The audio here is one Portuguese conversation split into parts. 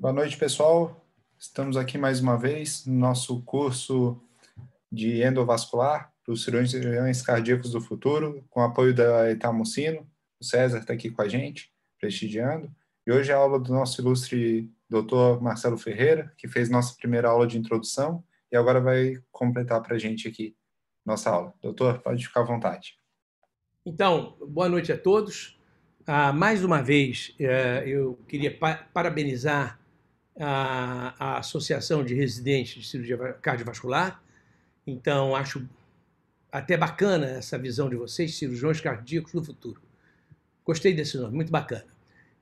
Boa noite, pessoal. Estamos aqui mais uma vez no nosso curso de endovascular para os cirurgiões cardíacos do futuro, com apoio da Itamucino. O César está aqui com a gente, prestigiando. E hoje é a aula do nosso ilustre doutor Marcelo Ferreira, que fez nossa primeira aula de introdução e agora vai completar para a gente aqui nossa aula. Doutor, pode ficar à vontade. Então, boa noite a todos. Ah, mais uma vez, eh, eu queria pa parabenizar a, a Associação de Residentes de Cirurgia Cardiovascular. Então, acho até bacana essa visão de vocês, cirurgiões cardíacos no futuro. Gostei desse nome, muito bacana.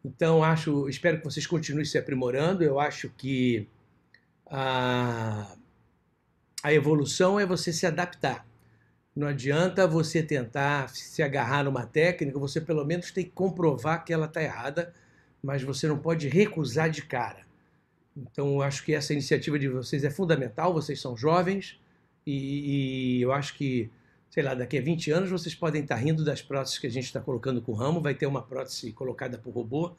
Então, acho, espero que vocês continuem se aprimorando. Eu acho que a, a evolução é você se adaptar. Não adianta você tentar se agarrar numa técnica, você pelo menos tem que comprovar que ela está errada, mas você não pode recusar de cara. Então, acho que essa iniciativa de vocês é fundamental, vocês são jovens e, e, eu acho que, sei lá, daqui a 20 anos vocês podem estar rindo das próteses que a gente está colocando com o ramo, vai ter uma prótese colocada por robô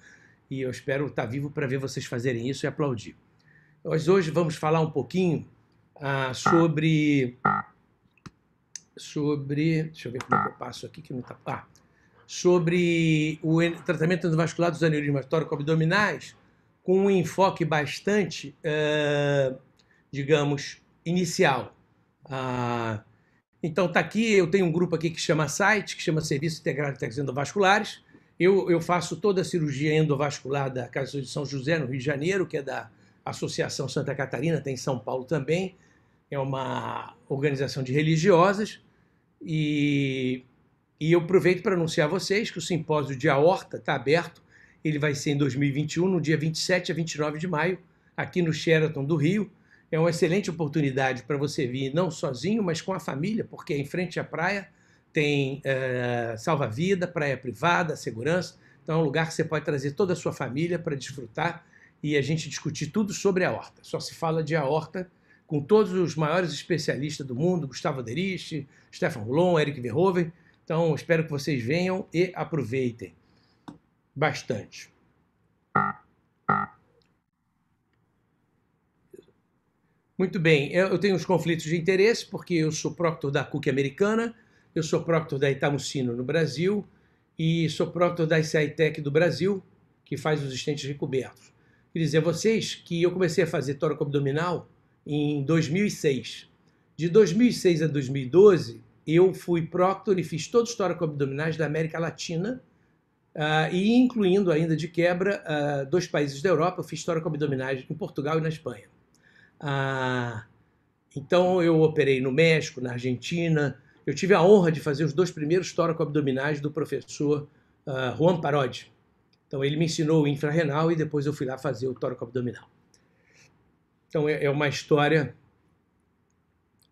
e eu espero estar vivo para ver vocês fazerem isso e aplaudir. Nós hoje vamos falar um pouquinho ah, sobre... Sobre... Deixa eu ver como é que eu passo aqui que não está... Ah, sobre o tratamento endovascular dos aneurismas tórico-abdominais com um enfoque bastante, eh, digamos, inicial. Ah, então está aqui, eu tenho um grupo aqui que chama SITE, que chama Serviço Integrado de Técnicas Endovasculares. Eu, eu faço toda a cirurgia endovascular da Casa de São José, no Rio de Janeiro, que é da Associação Santa Catarina, tem em São Paulo também. É uma organização de religiosas. E, e eu aproveito para anunciar a vocês que o simpósio de aorta está aberto ele vai ser em 2021, no dia 27 a 29 de maio, aqui no Sheraton do Rio. É uma excelente oportunidade para você vir não sozinho, mas com a família, porque em frente à praia tem uh, salva-vida, praia privada, segurança. Então é um lugar que você pode trazer toda a sua família para desfrutar e a gente discutir tudo sobre a horta. Só se fala de horta com todos os maiores especialistas do mundo, Gustavo Aderich, Stefan Rolon, Eric Verhoeven. Então espero que vocês venham e aproveitem bastante. Muito bem, eu tenho os conflitos de interesse porque eu sou proctor da CUC americana, eu sou proctor da Itamucino no Brasil e sou proctor da SciTech do Brasil, que faz os estentes recobertos. Quer dizer a vocês que eu comecei a fazer tóraco abdominal em 2006. De 2006 a 2012, eu fui proctor e fiz todos os tóracos abdominais da América Latina Uh, e incluindo ainda de quebra uh, dois países da Europa, eu fiz tóraco-abdominais em Portugal e na Espanha. Uh, então eu operei no México, na Argentina, eu tive a honra de fazer os dois primeiros tóraco-abdominais do professor Juan Parodi. Então ele me ensinou o infrarrenal e depois eu fui lá fazer o tóraco-abdominal. Então é, é uma história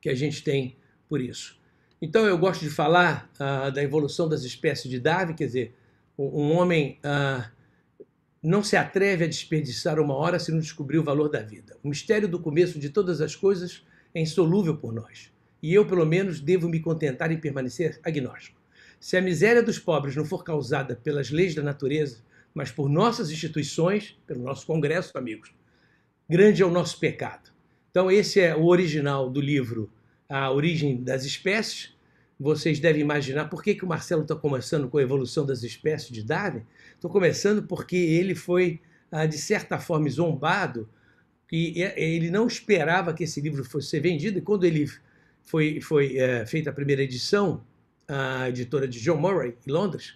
que a gente tem por isso. Então eu gosto de falar da evolução das espécies de Darwin, quer dizer, um homem ah, não se atreve a desperdiçar uma hora se não descobrir o valor da vida. O mistério do começo de todas as coisas é insolúvel por nós. E eu, pelo menos, devo me contentar em permanecer agnóstico. Se a miséria dos pobres não for causada pelas leis da natureza, mas por nossas instituições, pelo nosso Congresso, amigos, grande é o nosso pecado. Então, esse é o original do livro A Origem das Espécies, vocês devem imaginar por que, que o Marcelo está começando com a evolução das espécies de Darwin. Estou começando porque ele foi, ah, de certa forma, zombado, e ele não esperava que esse livro fosse ser vendido, e quando ele foi, foi é, feita a primeira edição, a editora de John Murray, em Londres,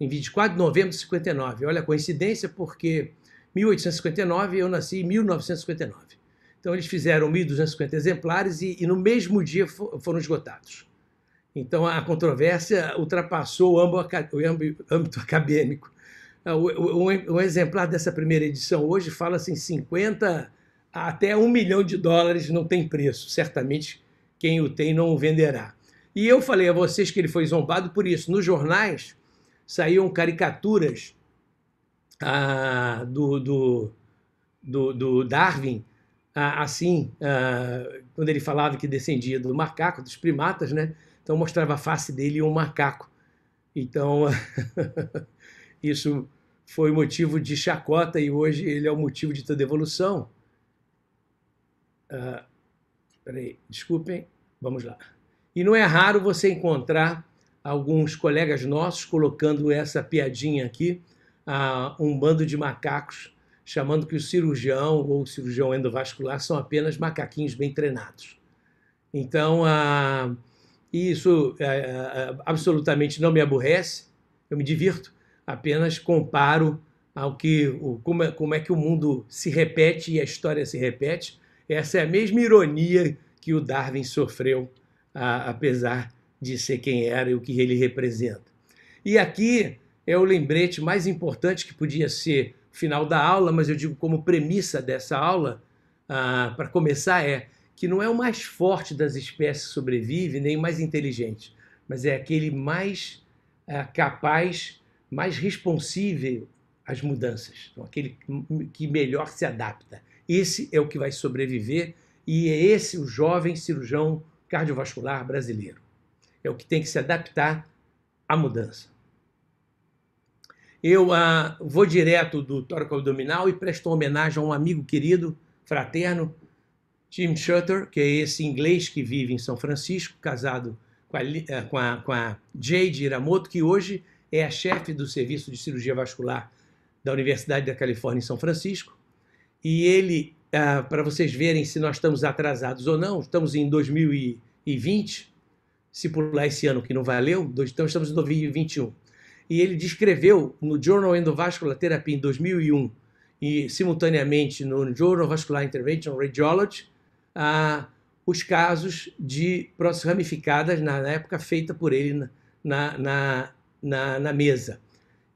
em 24 de novembro de 59. Olha a coincidência, porque 1859 eu nasci em 1959. Então eles fizeram 1.250 exemplares e, e no mesmo dia foram esgotados. Então, a controvérsia ultrapassou o âmbito acadêmico. Ah, um exemplar dessa primeira edição hoje fala-se em 50 até 1 milhão de dólares, não tem preço. Certamente quem o tem não o venderá. E eu falei a vocês que ele foi zombado por isso. Nos jornais saíam caricaturas ah, do, do, do, do, Darwin, ah, assim, ah, quando ele falava que descendia do macaco, dos primatas, né? Então mostrava a face dele e um macaco. Então isso foi motivo de chacota e hoje ele é o motivo de toda evolução. Uh, peraí, desculpem, vamos lá. E não é raro você encontrar alguns colegas nossos colocando essa piadinha aqui a uh, um bando de macacos, chamando que o cirurgião ou o cirurgião endovascular são apenas macaquinhos bem treinados. Então, uh, e isso é, é, é, absolutamente não me aborrece, eu me divirto, apenas comparo ao que o, como, é, como é que o mundo se repete e a história se repete. Essa é a mesma ironia que o Darwin sofreu, a, apesar de ser quem era e o que ele representa. E aqui é o lembrete mais importante que podia ser final da aula, mas eu digo como premissa dessa aula, ah, para começar, é que não é o mais forte das espécies que sobrevive, nem o mais inteligente, mas é aquele mais é, capaz, mais responsível às mudanças, então, aquele que melhor se adapta. Esse é o que vai sobreviver e é esse o jovem cirurgião cardiovascular brasileiro. É o que tem que se adaptar à mudança. Eu ah, vou direto do tóraco abdominal e presto homenagem a um amigo querido, fraterno, Tim Shutter, que é esse inglês que vive em São Francisco, casado com a, eh, com a, com a Jade Iramoto, que hoje é a chefe do Serviço de Cirurgia Vascular da Universidade da Califórnia em São Francisco. E ele, ah, para vocês verem se nós estamos atrasados ou não, estamos em 2020, se pular esse ano que não valeu, então estamos em 2021. E ele descreveu no Journal Endovascular Therapy em 2001 e simultaneamente no Journal Vascular Intervention Radiology os casos de próteses ramificadas, na, época feita por ele na, na, na, na, mesa.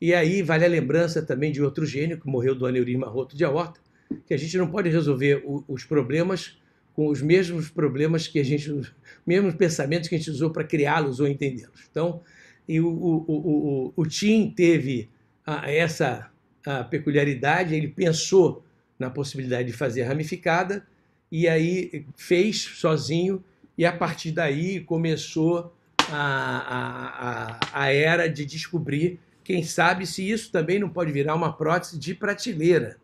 E aí vale a lembrança também de outro gênio que morreu do aneurisma roto de aorta, que a gente não pode resolver o, os problemas com os mesmos problemas que a gente, os mesmos pensamentos que a gente usou para criá-los ou entendê-los. Então, e o, o, o, o, o Tim teve essa a peculiaridade, ele pensou na possibilidade de fazer ramificada, e aí eh, fez sozinho, e a partir daí começou a, a, a era de descobrir, quem sabe, se isso também não pode virar uma prótese de prateleira.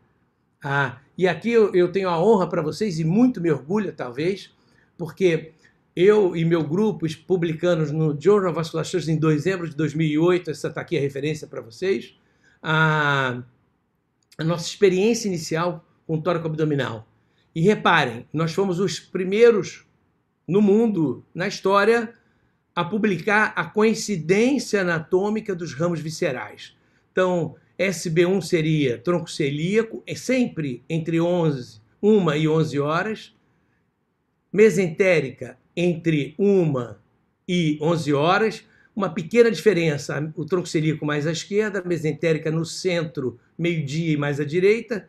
Ah, e aqui eu, eu, tenho a honra para vocês, e muito me orgulho, talvez, porque eu e meu grupo publicamos no Journal of Oscillations em dezembro de 2008, essa está aqui a referência para vocês, a, a, nossa experiência inicial com tóraco abdominal. E reparem, nós fomos os primeiros no mundo, na história, a publicar a coincidência anatômica dos ramos viscerais. Então, SB1 seria tronco celíaco, é sempre entre 11, 1 e 11 horas. Mesentérica, entre 1 e 11 horas. Uma pequena diferença, o tronco celíaco mais à esquerda, mesentérica no centro, meio-dia e mais à direita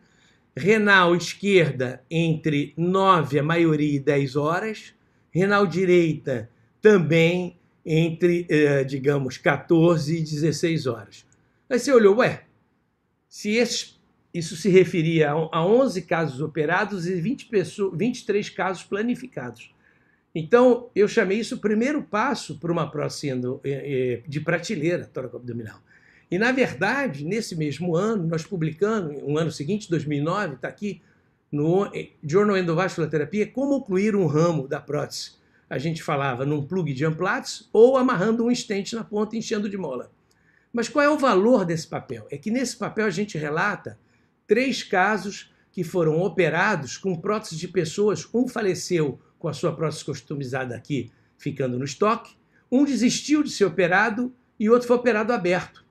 renal esquerda entre 9, a maioria, e 10 horas, renal direita também entre, eh, digamos, 14 e 16 horas. Aí você olhou, ué, se esse, isso se referia a, 11 casos operados e 20 pessoas, 23 casos planificados. Então, eu chamei isso o primeiro passo para uma próxima eh, eh, de prateleira tóraco-abdominal. E, na verdade, nesse mesmo ano, nós publicamos, um ano seguinte, 2009, está aqui, no Journal Endovascular Terapia, como incluir um ramo da prótese. A gente falava num plug de amplates ou amarrando um estente na ponta e enchendo de mola. Mas qual é o valor desse papel? É que nesse papel a gente relata três casos que foram operados com próteses de pessoas. Um faleceu com a sua prótese customizada aqui, ficando no estoque. Um desistiu de ser operado e outro foi operado aberto.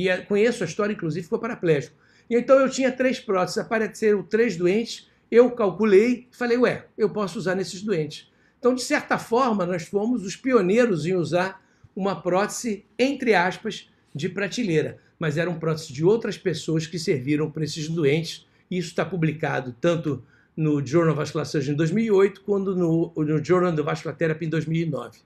E eh, conheço a história, inclusive, ficou paraplégico. Então eu tinha três próteses, apareceram três doentes, eu calculei e falei, ué, eu posso usar nesses doentes. Então, de certa forma, nós fomos os pioneiros em usar uma prótese, entre aspas, de prateleira, mas eram próteses de outras pessoas que serviram para esses doentes. Isso está publicado tanto no Journal of Vascular Surgery em 2008, quanto no, no Journal of Vascular Therapy em 2009.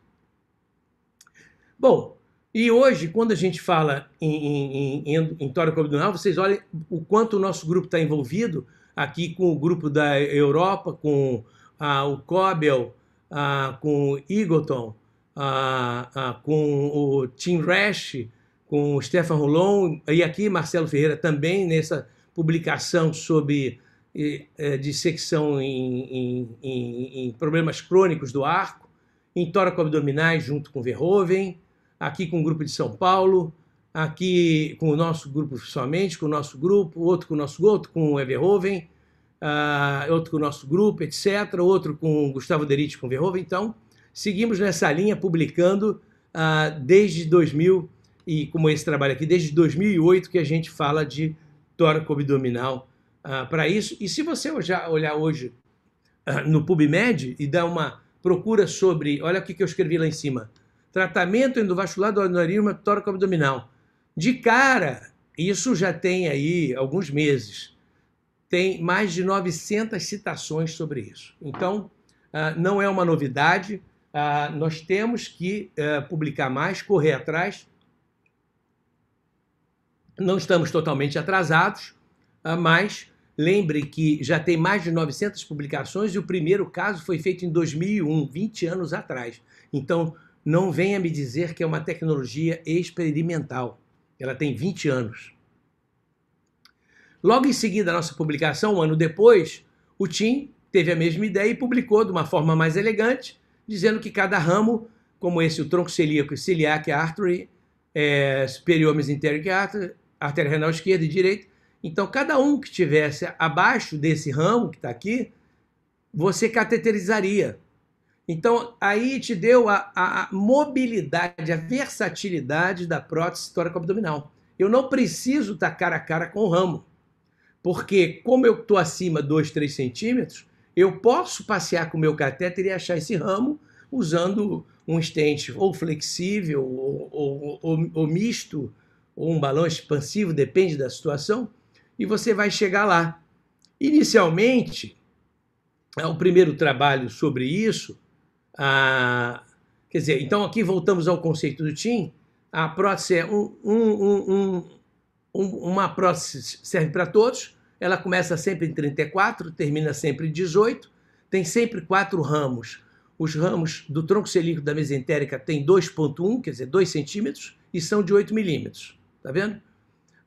Bom, e hoje, quando a gente fala em, em, em, em tóraco abdominal, vocês olhem o quanto o nosso grupo está envolvido aqui com o grupo da Europa, com ah, o Cobel, ah, com o Eagleton, ah, com o Tim Rash, com o Stefan Rolon, e aqui Marcelo Ferreira também nessa publicação sobre eh, dissecção em, em, em, problemas crônicos do arco, em tóraco abdominais junto com Verhoeven, aqui com o grupo de São Paulo, aqui com o nosso grupo somente, com o nosso grupo, outro com o nosso outro com o Everhoven, uh, ah, outro com o nosso grupo, etc., outro com o Gustavo Derich com o Verhoeven. Então, seguimos nessa linha publicando uh, desde 2000, e como esse trabalho aqui, desde 2008 que a gente fala de tóraco abdominal uh, ah, para isso. E se você olhar hoje no PubMed e dar uma procura sobre, olha o que eu escrevi lá em cima, tratamento endovascular do aneurisma tóraco-abdominal. De cara, isso já tem aí alguns meses, tem mais de 900 citações sobre isso. Então, ah, não é uma novidade, ah, nós temos que eh, publicar mais, correr atrás. Não estamos totalmente atrasados, ah, mas lembre que já tem mais de 900 publicações e o primeiro caso foi feito em 2001, 20 anos atrás. Então, não venha me dizer que é uma tecnologia experimental. Ela tem 20 anos. Logo em seguida à nossa publicação, um ano depois, o Tim teve a mesma ideia e publicou de uma forma mais elegante, dizendo que cada ramo, como esse, o tronco celíaco e celiac artery, é, superior mesenteric é artery, artéria renal esquerda e direita, então cada um que tivesse abaixo desse ramo que está aqui, você cateterizaria então, aí te deu a, a, mobilidade, a versatilidade da prótese tóraco-abdominal. Eu não preciso estar tá cara a cara com o ramo, porque como eu estou acima 2, 3 centímetros, eu posso passear com o meu catéter e achar esse ramo usando um stent ou flexível ou, ou, ou, ou misto, ou um balão expansivo, depende da situação, e você vai chegar lá. Inicialmente, é o primeiro trabalho sobre isso ah, quer dizer, então aqui voltamos ao conceito do TIM. A prótese é um, um, um, uma prótese serve para todos. Ela começa sempre em 34, termina sempre em 18. Tem sempre quatro ramos. Os ramos do tronco celíaco da mesentérica têm 2,1, quer dizer, 2 centímetros, e são de 8 milímetros. Tá vendo?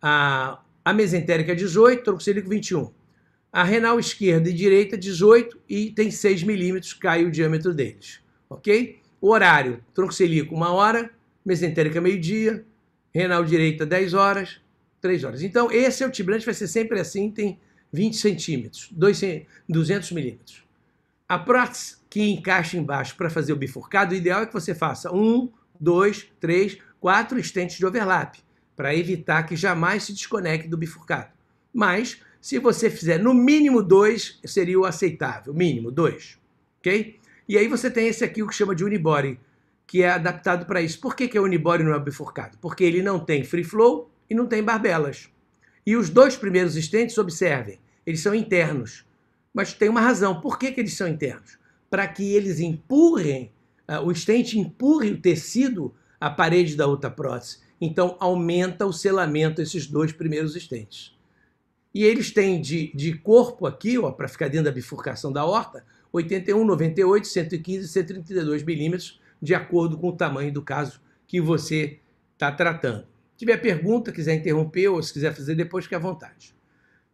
A, a mesentérica 18, é tronco celíaco 21. A renal esquerda e direita, 18, e tem 6 milímetros, cai o diâmetro deles. Ok? O horário, tronco celíaco, uma hora, mesentérica, meio-dia, renal direita, 10 horas, 3 horas. Então, esse é o tibrante, vai ser sempre assim, tem 20 centímetros, 200 milímetros. A prótese que encaixa embaixo para fazer o bifurcado, o ideal é que você faça 1, 2, 3, 4 estentes de overlap, para evitar que jamais se desconecte do bifurcado. Mas se você fizer no mínimo dois, seria o aceitável. Mínimo dois, ok? E aí você tem esse aqui, o que chama de unibody, que é adaptado para isso. Por que, que o unibody não é bifurcado? Porque ele não tem free flow e não tem barbelas. E os dois primeiros estentes, observem, eles são internos. Mas tem uma razão. Por que, que eles são internos? Para que eles empurrem, uh, o estente empurre o tecido à parede da outra prótese. Então aumenta o selamento esses dois primeiros estentes. E eles têm de, de corpo aqui, ó, para ficar dentro da bifurcação da horta, 81, 98, 115, 132 milímetros, de acordo com o tamanho do caso que você está tratando. Se tiver pergunta, quiser interromper ou se quiser fazer depois, fique à vontade.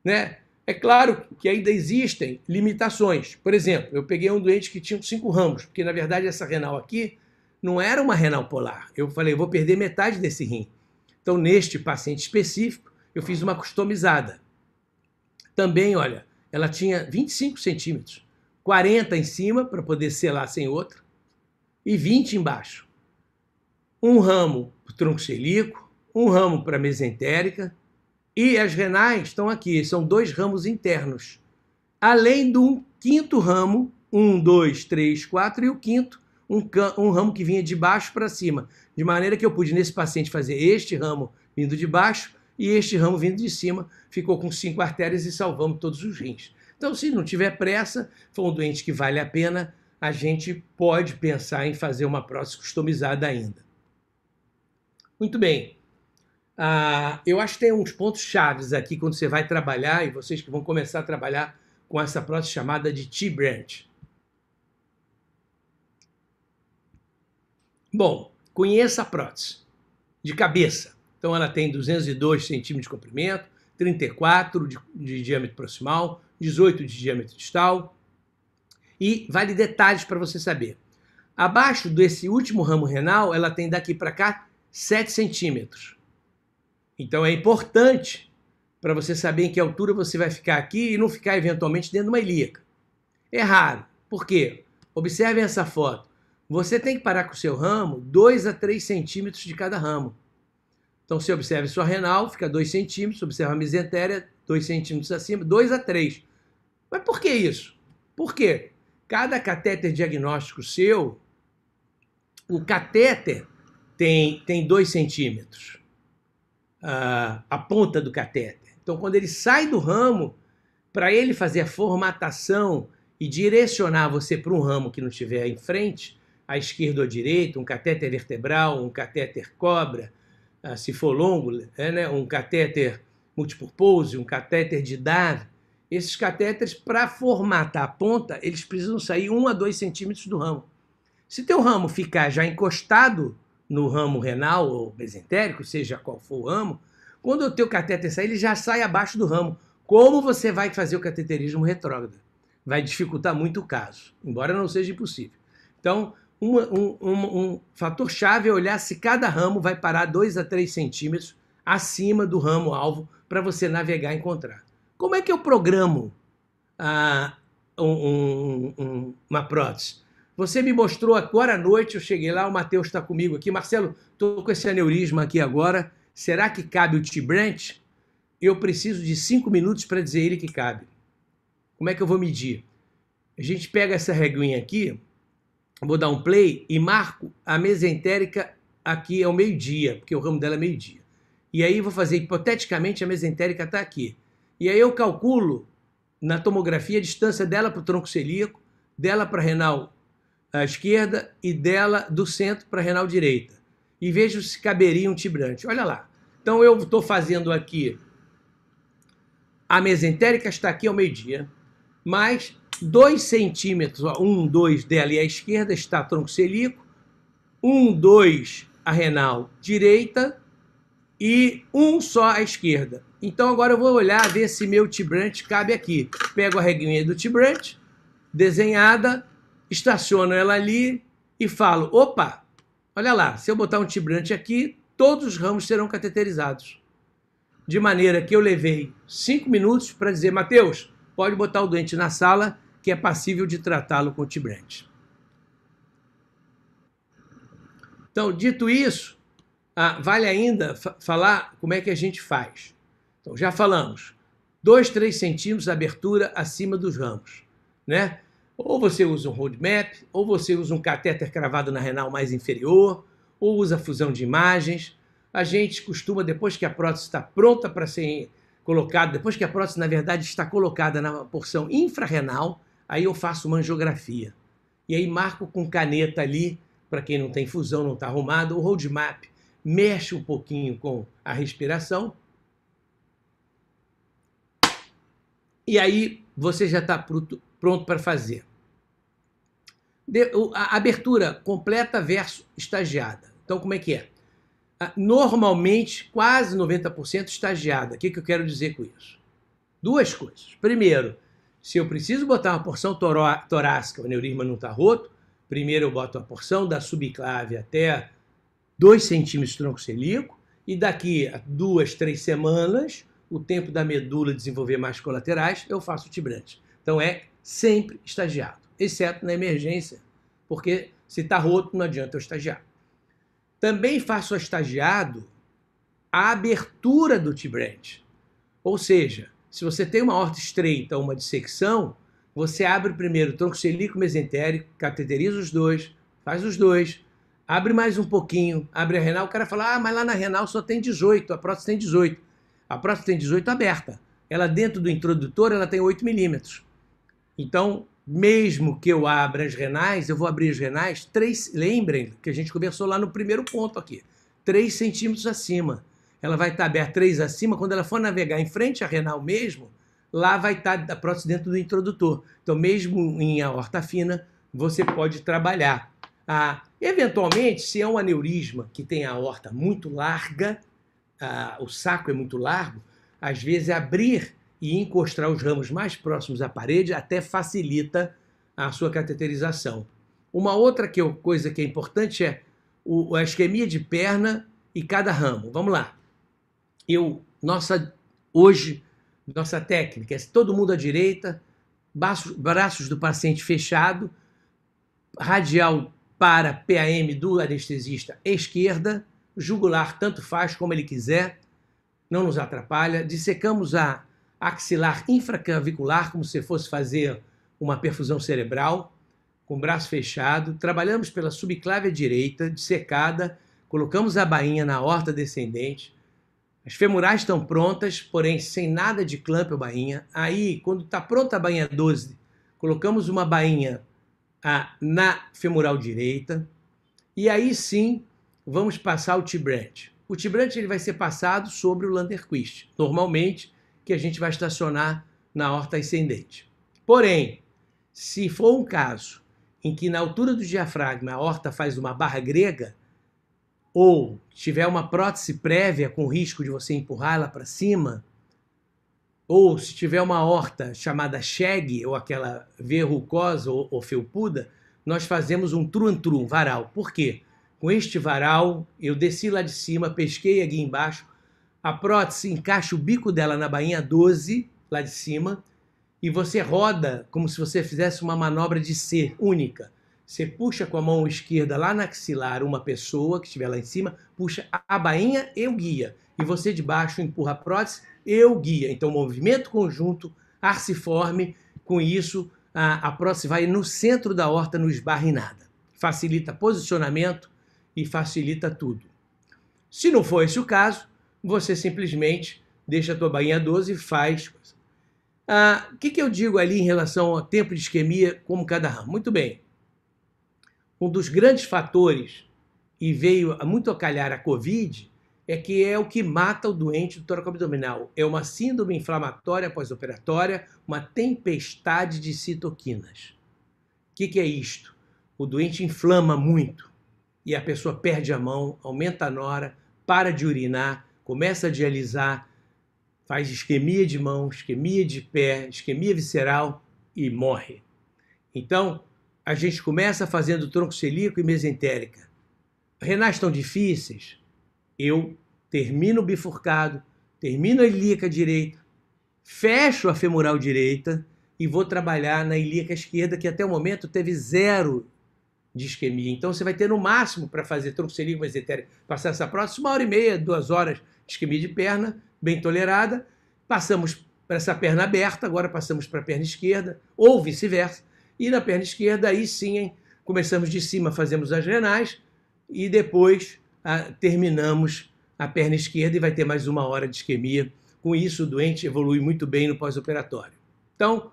Né? É claro que ainda existem limitações. Por exemplo, eu peguei um doente que tinha cinco ramos, porque na verdade essa renal aqui não era uma renal polar. Eu falei, eu vou perder metade desse rim. Então, neste paciente específico, eu fiz uma customizada. Também, olha, ela tinha 25 centímetros, 40 em cima para poder selar sem outro e 20 embaixo. Um ramo para o tronco celíaco um ramo para a mesentérica e as renais estão aqui, são dois ramos internos. Além de um quinto ramo, um, dois, três, quatro e o quinto, um, um ramo que vinha de baixo para cima. De maneira que eu pude, nesse paciente, fazer este ramo vindo de baixo e este ramo vindo de cima ficou com cinco artérias e salvamos todos os rins. Então, se não tiver pressa, for um doente que vale a pena, a gente pode pensar em fazer uma prótese customizada ainda. Muito bem. Ah, eu acho que tem uns pontos chaves aqui quando você vai trabalhar e vocês que vão começar a trabalhar com essa prótese chamada de T-branch. Bom, conheça a prótese de cabeça. Então ela tem 202 centímetros de comprimento, 34 de, de diâmetro proximal, 18 de diâmetro distal. E vale detalhes para você saber. Abaixo desse último ramo renal, ela tem daqui para cá 7 centímetros. Então é importante para você saber em que altura você vai ficar aqui e não ficar eventualmente dentro de uma ilíaca. É raro. Por quê? Observem essa foto. Você tem que parar com o seu ramo 2 a 3 centímetros de cada ramo. Então você observa sua renal, fica 2 centímetros, observa a mesentéria, 2 centímetros acima, 2 a 3. Mas por que isso? Por quê? Cada catéter diagnóstico seu, o catéter tem, tem 2 centímetros, a, ah, a ponta do catéter. Então quando ele sai do ramo, para ele fazer a formatação e direcionar você para um ramo que não estiver em frente, à esquerda ou à direita, um catéter vertebral, um catéter cobra, ah, se for longo, é, né, um catéter multipurpose, um catéter de dar esses catéteres, para formatar a ponta, eles precisam sair 1 a 2 centímetros do ramo. Se teu ramo ficar já encostado no ramo renal ou mesentérico, seja qual for o ramo, quando o teu catéter sair, ele já sai abaixo do ramo. Como você vai fazer o cateterismo retrógrado? Vai dificultar muito o caso, embora não seja impossível. Então, um, um, um, fator chave é olhar se cada ramo vai parar 2 a 3 centímetros acima do ramo alvo para você navegar e encontrar. Como é que eu programo ah, uma prótese? Você me mostrou agora à noite, eu cheguei lá, o Matheus está comigo aqui. Marcelo, estou com esse aneurisma aqui agora. Será que cabe o T-Branch? Eu preciso de cinco minutos para dizer ele que cabe. Como é que eu vou medir? A gente pega essa reguinha aqui, Vou dar um play e marco a mesentérica aqui é o meio-dia, porque o ramo dela é meio-dia. E aí vou fazer, hipoteticamente, a mesentérica está aqui. E aí eu calculo na tomografia a distância dela para o tronco celíaco, dela para a renal à esquerda e dela do centro para a renal direita. E vejo se caberia um tibrante. Olha lá. Então eu estou fazendo aqui, a mesentérica está aqui ao meio-dia, mais 2 centímetros, 1, 2 dela e à esquerda está tronco celíaco, 1, 2 a renal direita e um só à esquerda. Então agora eu vou olhar ver se meu tibrante cabe aqui. Pego a reguinha do tibrante, desenhada, estaciono ela ali e falo, opa, olha lá, se eu botar um tibrante aqui, todos os ramos serão cateterizados. De maneira que eu levei cinco minutos para dizer, Mateus, pode botar o doente na sala que é passível de tratá-lo com Tibrante. Então, dito isso, ah, vale ainda falar como é que a gente faz. Então, já falamos, 2, 3 centímetros de abertura acima dos ramos, né? Ou você usa um roadmap, ou você usa um catéter cravado na renal mais inferior, ou usa fusão de imagens. A gente costuma, depois que a prótese está pronta para ser colocada, depois que a prótese, na verdade, está colocada na porção infrarrenal, Aí eu faço uma angiografia. E aí marco com caneta ali, para quem não tem fusão, não está arrumado, o roadmap. Mexe um pouquinho com a respiração. E aí você já está pronto para fazer. a abertura completa versus estagiada. Então, como é que é? Ah, normalmente, quase 90% estagiada. O que, que eu quero dizer com isso? Duas coisas. Primeiro, se eu preciso botar uma porção torácica, o aneurisma não está roto, primeiro eu boto a porção da subclave até 2 centímetros de tronco celíaco, e daqui a duas, três semanas, o tempo da medula desenvolver mais colaterais, eu faço o tibrante. Então é sempre estagiado, exceto na emergência, porque se está roto não adianta eu estagiar. Também faço estagiado a abertura do tibrante, ou seja, se você tem uma horta estreita ou uma dissecção, você abre primeiro o tronco celíaco mesentérico, cateteriza os dois, faz os dois, abre mais um pouquinho, abre a renal, o cara fala, ah, mas lá na renal só tem 18, a próstata tem 18. A próstata tem 18 aberta. Ela dentro do introdutor, ela tem 8 milímetros. Então, mesmo que eu abra as renais, eu vou abrir as renais, três, lembrem que a gente conversou lá no primeiro ponto aqui, 3 centímetros acima ela vai estar tá 3 acima, quando ela for navegar em frente à renal mesmo, lá vai estar a prótese dentro do introdutor. Então, mesmo em aorta fina, você pode trabalhar. Ah, eventualmente, se é um aneurisma que tem a aorta muito larga, ah, o saco é muito largo, às vezes abrir e encostar os ramos mais próximos à parede até facilita a sua cateterização. Uma outra que coisa que é importante é o, a isquemia de perna e cada ramo. Vamos lá eu, nossa, hoje, nossa técnica é todo mundo à direita, braços, braços do paciente fechado, radial para PAM do anestesista esquerda, jugular tanto faz como ele quiser, não nos atrapalha. Dissecamos a axilar infraclavicular como se fosse fazer uma perfusão cerebral, com o braço fechado. Trabalhamos pela subclávia direita, dissecada, colocamos a bainha na horta descendente, as femurais estão prontas, porém sem nada de clamp ou bainha. Aí, quando está pronta a bainha 12, colocamos uma bainha ah, na femoral direita. E aí sim, vamos passar o T-Branch. O T-Branch vai ser passado sobre o Landerquist, normalmente, que a gente vai estacionar na horta ascendente. Porém, se for um caso em que na altura do diafragma a horta faz uma barra grega, ou tiver uma prótese prévia com risco de você empurrá-la para cima, ou se tiver uma horta chamada shag, ou aquela verrucosa ou, ou felpuda, nós fazemos um truantru, um varal. Por quê? Com este varal, eu desci lá de cima, pesquei aqui embaixo, a prótese encaixa o bico dela na bainha 12, lá de cima, e você roda como se você fizesse uma manobra de ser única. Você puxa com a mão esquerda lá na axilar uma pessoa que estiver lá em cima, puxa a bainha e o guia. E você de baixo empurra a prótese e o guia. Então, movimento conjunto, arciforme. Com isso, a, a prótese vai no centro da horta, não em nada Facilita posicionamento e facilita tudo. Se não for esse o caso, você simplesmente deixa a tua bainha 12 e faz. Ah, o ah, que, que eu digo ali em relação ao tempo de isquemia como cada ramo? Muito bem um dos grandes fatores, e veio muito acalhar a Covid, é que é o que mata o doente do tórax abdominal. É uma síndrome inflamatória pós-operatória, uma tempestade de citoquinas. O que, que é isto? O doente inflama muito e a pessoa perde a mão, aumenta a nora, para de urinar, começa a dialisar, faz isquemia de mão, isquemia de pé, isquemia visceral e morre. Então, a gente começa fazendo tronco celíaco e mesentérica. Renais tão difíceis, eu termino o bifurcado, termino a ilíaca direita, fecho a femoral direita e vou trabalhar na ilíaca esquerda, que até o momento teve zero de isquemia. Então você vai ter no máximo para fazer tronco celíaco e mesentérica, passar essa próxima uma hora e meia, duas horas de isquemia de perna, bem tolerada. Passamos para essa perna aberta, agora passamos para a perna esquerda, ou vice-versa. E na perna esquerda, aí sim, hein? começamos de cima, fazemos as renais e depois a, ah, terminamos a perna esquerda e vai ter mais uma hora de isquemia. Com isso, o doente evolui muito bem no pós-operatório. Então,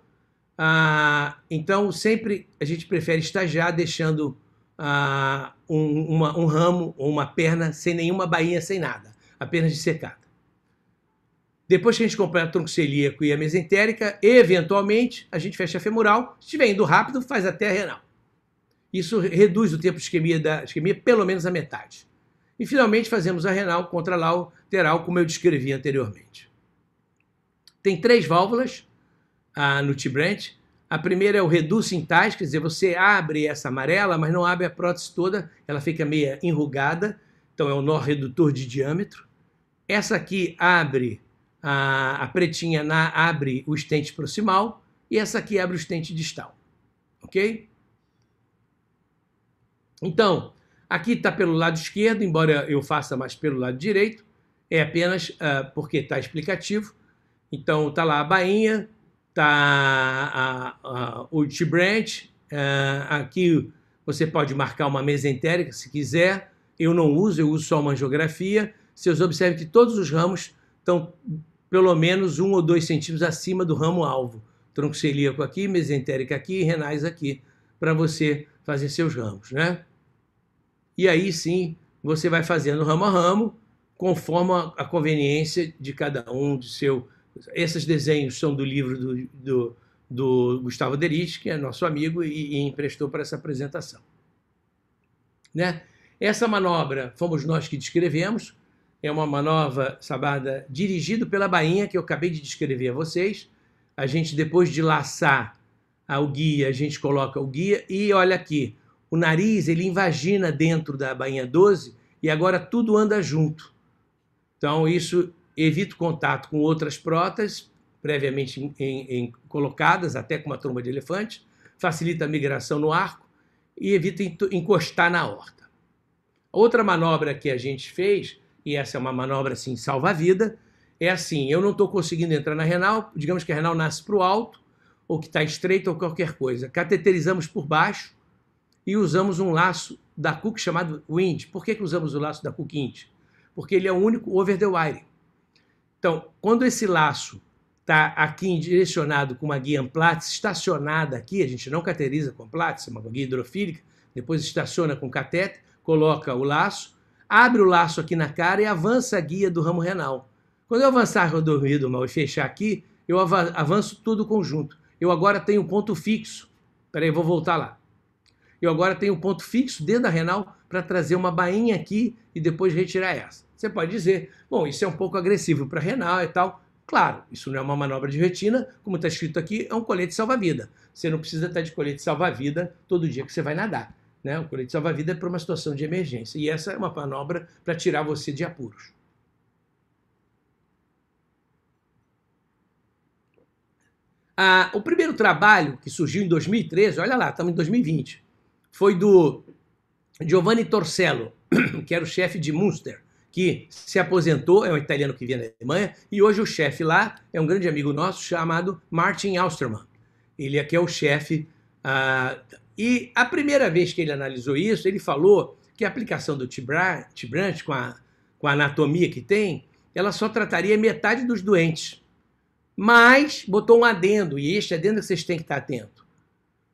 ah, então, sempre a gente prefere estar já deixando ah, um, uma, um ramo ou uma perna sem nenhuma bainha, sem nada, apenas de secar. Depois que a gente completa o tronco celíaco e a mesentérica, eventualmente a gente fecha a femoral. Se estiver indo rápido, faz até a renal. Isso reduz o tempo de isquemia, da, isquemia pelo menos a metade. E finalmente fazemos a renal contra a lateral, como eu descrevi anteriormente. Tem três válvulas ah, no T-Branch. A primeira é o reducintaz, quer dizer, você abre essa amarela, mas não abre a prótese toda, ela fica meia enrugada, então é um nó redutor de diâmetro. Essa aqui abre a, a pretinha na, abre o estente proximal e essa aqui abre o estente distal. Ok? Então, aqui está pelo lado esquerdo, embora eu faça mais pelo lado direito, é apenas uh, porque está explicativo. Então, está lá a bainha, está o T-branch, uh, aqui você pode marcar uma mesa entérica se quiser. Eu não uso, eu uso só uma angiografia. Vocês observem que todos os ramos estão pelo menos um ou dois centímetros acima do ramo alvo. Tronco celíaco aqui, mesentérica aqui e renais aqui, para você fazer seus ramos, né? E aí sim, você vai fazendo ramo a ramo, conforme a conveniência de cada um, de seu. Esses desenhos são do livro do, do, do Gustavo Derich, que é nosso amigo e, e emprestou para essa apresentação. Né? Essa manobra fomos nós que descrevemos, é uma manova sabada dirigido pela Bainha, que eu acabei de descrever a vocês. A gente, depois de laçar o guia, a gente coloca o guia e olha aqui, o nariz ele invagina dentro da Bainha 12 e agora tudo anda junto. Então, isso evita o contato com outras protas previamente em, em, colocadas, até com uma tromba de elefante, facilita a migração no arco e evita encostar na horta. Outra manobra que a gente fez e essa é uma manobra assim, salva-vida, é assim: eu não estou conseguindo entrar na renal, digamos que a renal nasce para o alto, ou que está estreita, ou qualquer coisa. Cateterizamos por baixo e usamos um laço da Cook chamado Wind. Por que, que usamos o laço da Cook Wind? Porque ele é o único over the wire. Então, quando esse laço está aqui direcionado com uma guia Amplatz estacionada aqui, a gente não cateriza com Amplatz, é uma guia hidrofílica, depois estaciona com catete, coloca o laço, abre o laço aqui na cara e avança a guia do ramo renal. Quando eu avançar do mal e fechar aqui, eu avanço todo o conjunto. Eu agora tenho um ponto fixo. aí, vou voltar lá. Eu agora tenho um ponto fixo dentro da renal para trazer uma bainha aqui e depois retirar essa. Você pode dizer, bom, isso é um pouco agressivo para renal e tal. Claro, isso não é uma manobra de retina, como está escrito aqui, é um colete salva-vida. Você não precisa estar de colete salva-vida todo dia que você vai nadar. Né? O colete salva-vida é para uma situação de emergência. E essa é uma manobra para tirar você de apuros. Ah, o primeiro trabalho que surgiu em 2013, olha lá, estamos em 2020, foi do Giovanni Torcello, que era o chefe de Munster, que se aposentou, é um italiano que vinha na Alemanha, e hoje o chefe lá é um grande amigo nosso chamado Martin Austerman. Ele aqui é o chefe ah, e a primeira vez que ele analisou isso, ele falou que a aplicação do Tibrant com a, com a anatomia que tem, ela só trataria metade dos doentes. Mas botou um adendo, e este adendo que vocês têm que estar atento.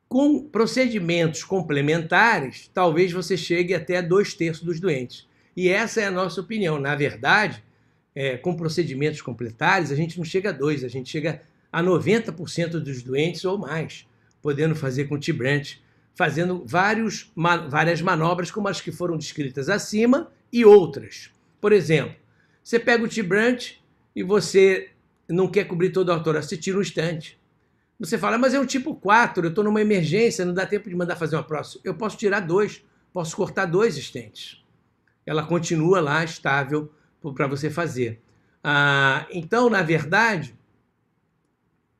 Com procedimentos complementares, talvez você chegue até dois terços dos doentes. E essa é a nossa opinião. Na verdade, é, com procedimentos completares, a gente não chega a dois, a gente chega a 90% dos doentes ou mais, podendo fazer com o Tibrant fazendo vários, várias manobras, como as que foram descritas acima e outras. Por exemplo, você pega o T-branch e você não quer cobrir todo o autor, você tira um instante. Você fala, mas é um tipo 4, eu estou numa emergência, não dá tempo de mandar fazer uma próxima. Eu posso tirar dois, posso cortar dois estentes. Ela continua lá estável para você fazer. Ah, então, na verdade,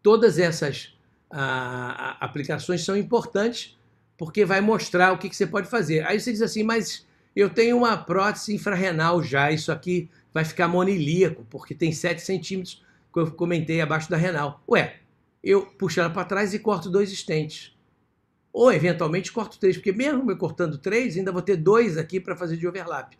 todas essas ah, aplicações são importantes porque vai mostrar o que, que você pode fazer. Aí você diz assim, mas eu tenho uma prótese infrarrenal já, isso aqui vai ficar monilíaco, porque tem 7 centímetros, que eu comentei, abaixo da renal. Ué, eu puxo ela para trás e corto dois estentes. Ou, eventualmente, corto três, porque mesmo eu cortando três, ainda vou ter dois aqui para fazer de overlap.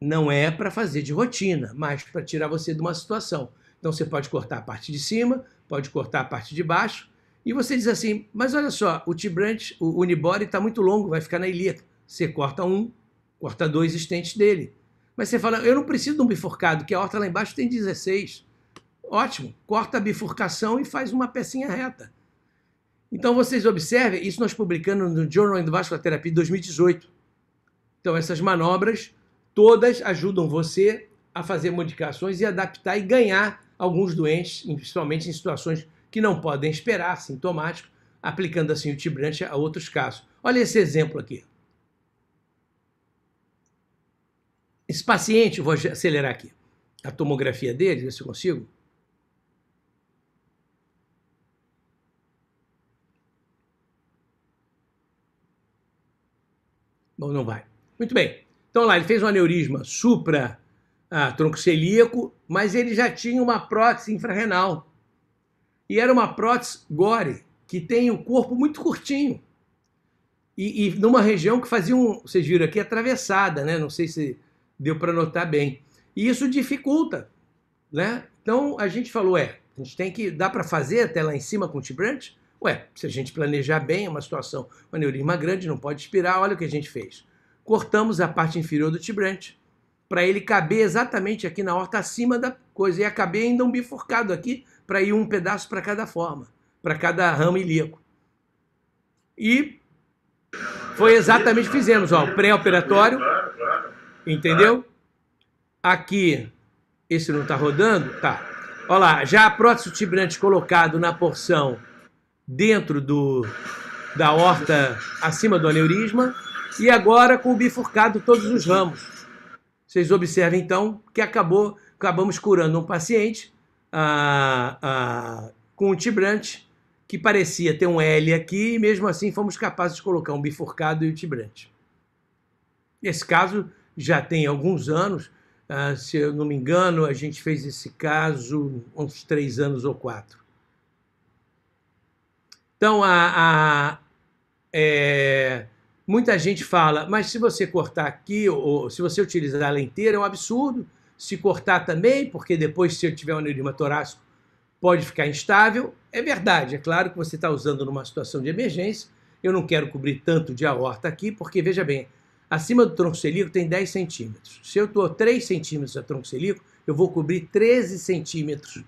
Não é para fazer de rotina, mas para tirar você de uma situação. Então, você pode cortar a parte de cima, pode cortar a parte de baixo, e você diz assim, mas olha só, o T-branch, o unibody está muito longo, vai ficar na ilíaca. Você corta um, corta dois estentes dele. Mas você fala, eu não preciso de um bifurcado, que a horta lá embaixo tem 16. Ótimo, corta a bifurcação e faz uma pecinha reta. Então vocês observem, isso nós publicamos no Journal of Endovascular Therapy 2018. Então essas manobras todas ajudam você a fazer modificações e adaptar e ganhar alguns doentes, principalmente em situações que não podem esperar, sintomático, aplicando assim o Tibrante a outros casos. Olha esse exemplo aqui. Esse paciente, vou acelerar aqui, a tomografia dele, ver se eu consigo. Bom, não vai. Muito bem. Então lá, ele fez um aneurisma supra ah, tronco celíaco, mas ele já tinha uma prótese infrarrenal e era uma prótese gore, que tem o um corpo muito curtinho. E, e, numa região que fazia um, vocês viram aqui, atravessada, né? Não sei se deu para notar bem. E isso dificulta, né? Então a gente falou, é, a gente tem que, dá para fazer até lá em cima com o t Ué, se a gente planejar bem, é uma situação, um aneurisma grande, não pode expirar, olha o que a gente fez. Cortamos a parte inferior do t para ele caber exatamente aqui na horta acima da coisa, e acabei ainda um bifurcado aqui, para ir um pedaço para cada forma, para cada ramo ilíaco. E foi exatamente o que fizemos, ó, o pré-operatório, entendeu? Aqui, esse não está rodando? Tá. Olha lá, já a prótese tibrante colocado na porção dentro do, da horta acima do aneurisma e agora com o bifurcado todos os ramos. Vocês observem então que acabou, acabamos curando um paciente ah, ah, com o Tibrante, que parecia ter um L aqui, e mesmo assim fomos capazes de colocar um bifurcado e o Tibrante. Esse caso já tem alguns anos, ah, se eu não me engano, a gente fez esse caso uns três anos ou quatro. Então, a, a é, muita gente fala, mas se você cortar aqui, ou, ou se você utilizar ela inteira, é um absurdo, se cortar também, porque depois, se eu tiver um aneurisma torácico, pode ficar instável. É verdade, é claro que você está usando numa situação de emergência. Eu não quero cobrir tanto de aorta aqui, porque, veja bem, acima do tronco celíaco tem 10 centímetros. Se eu estou 3 centímetros a tronco celíaco, eu vou cobrir 13 centímetros.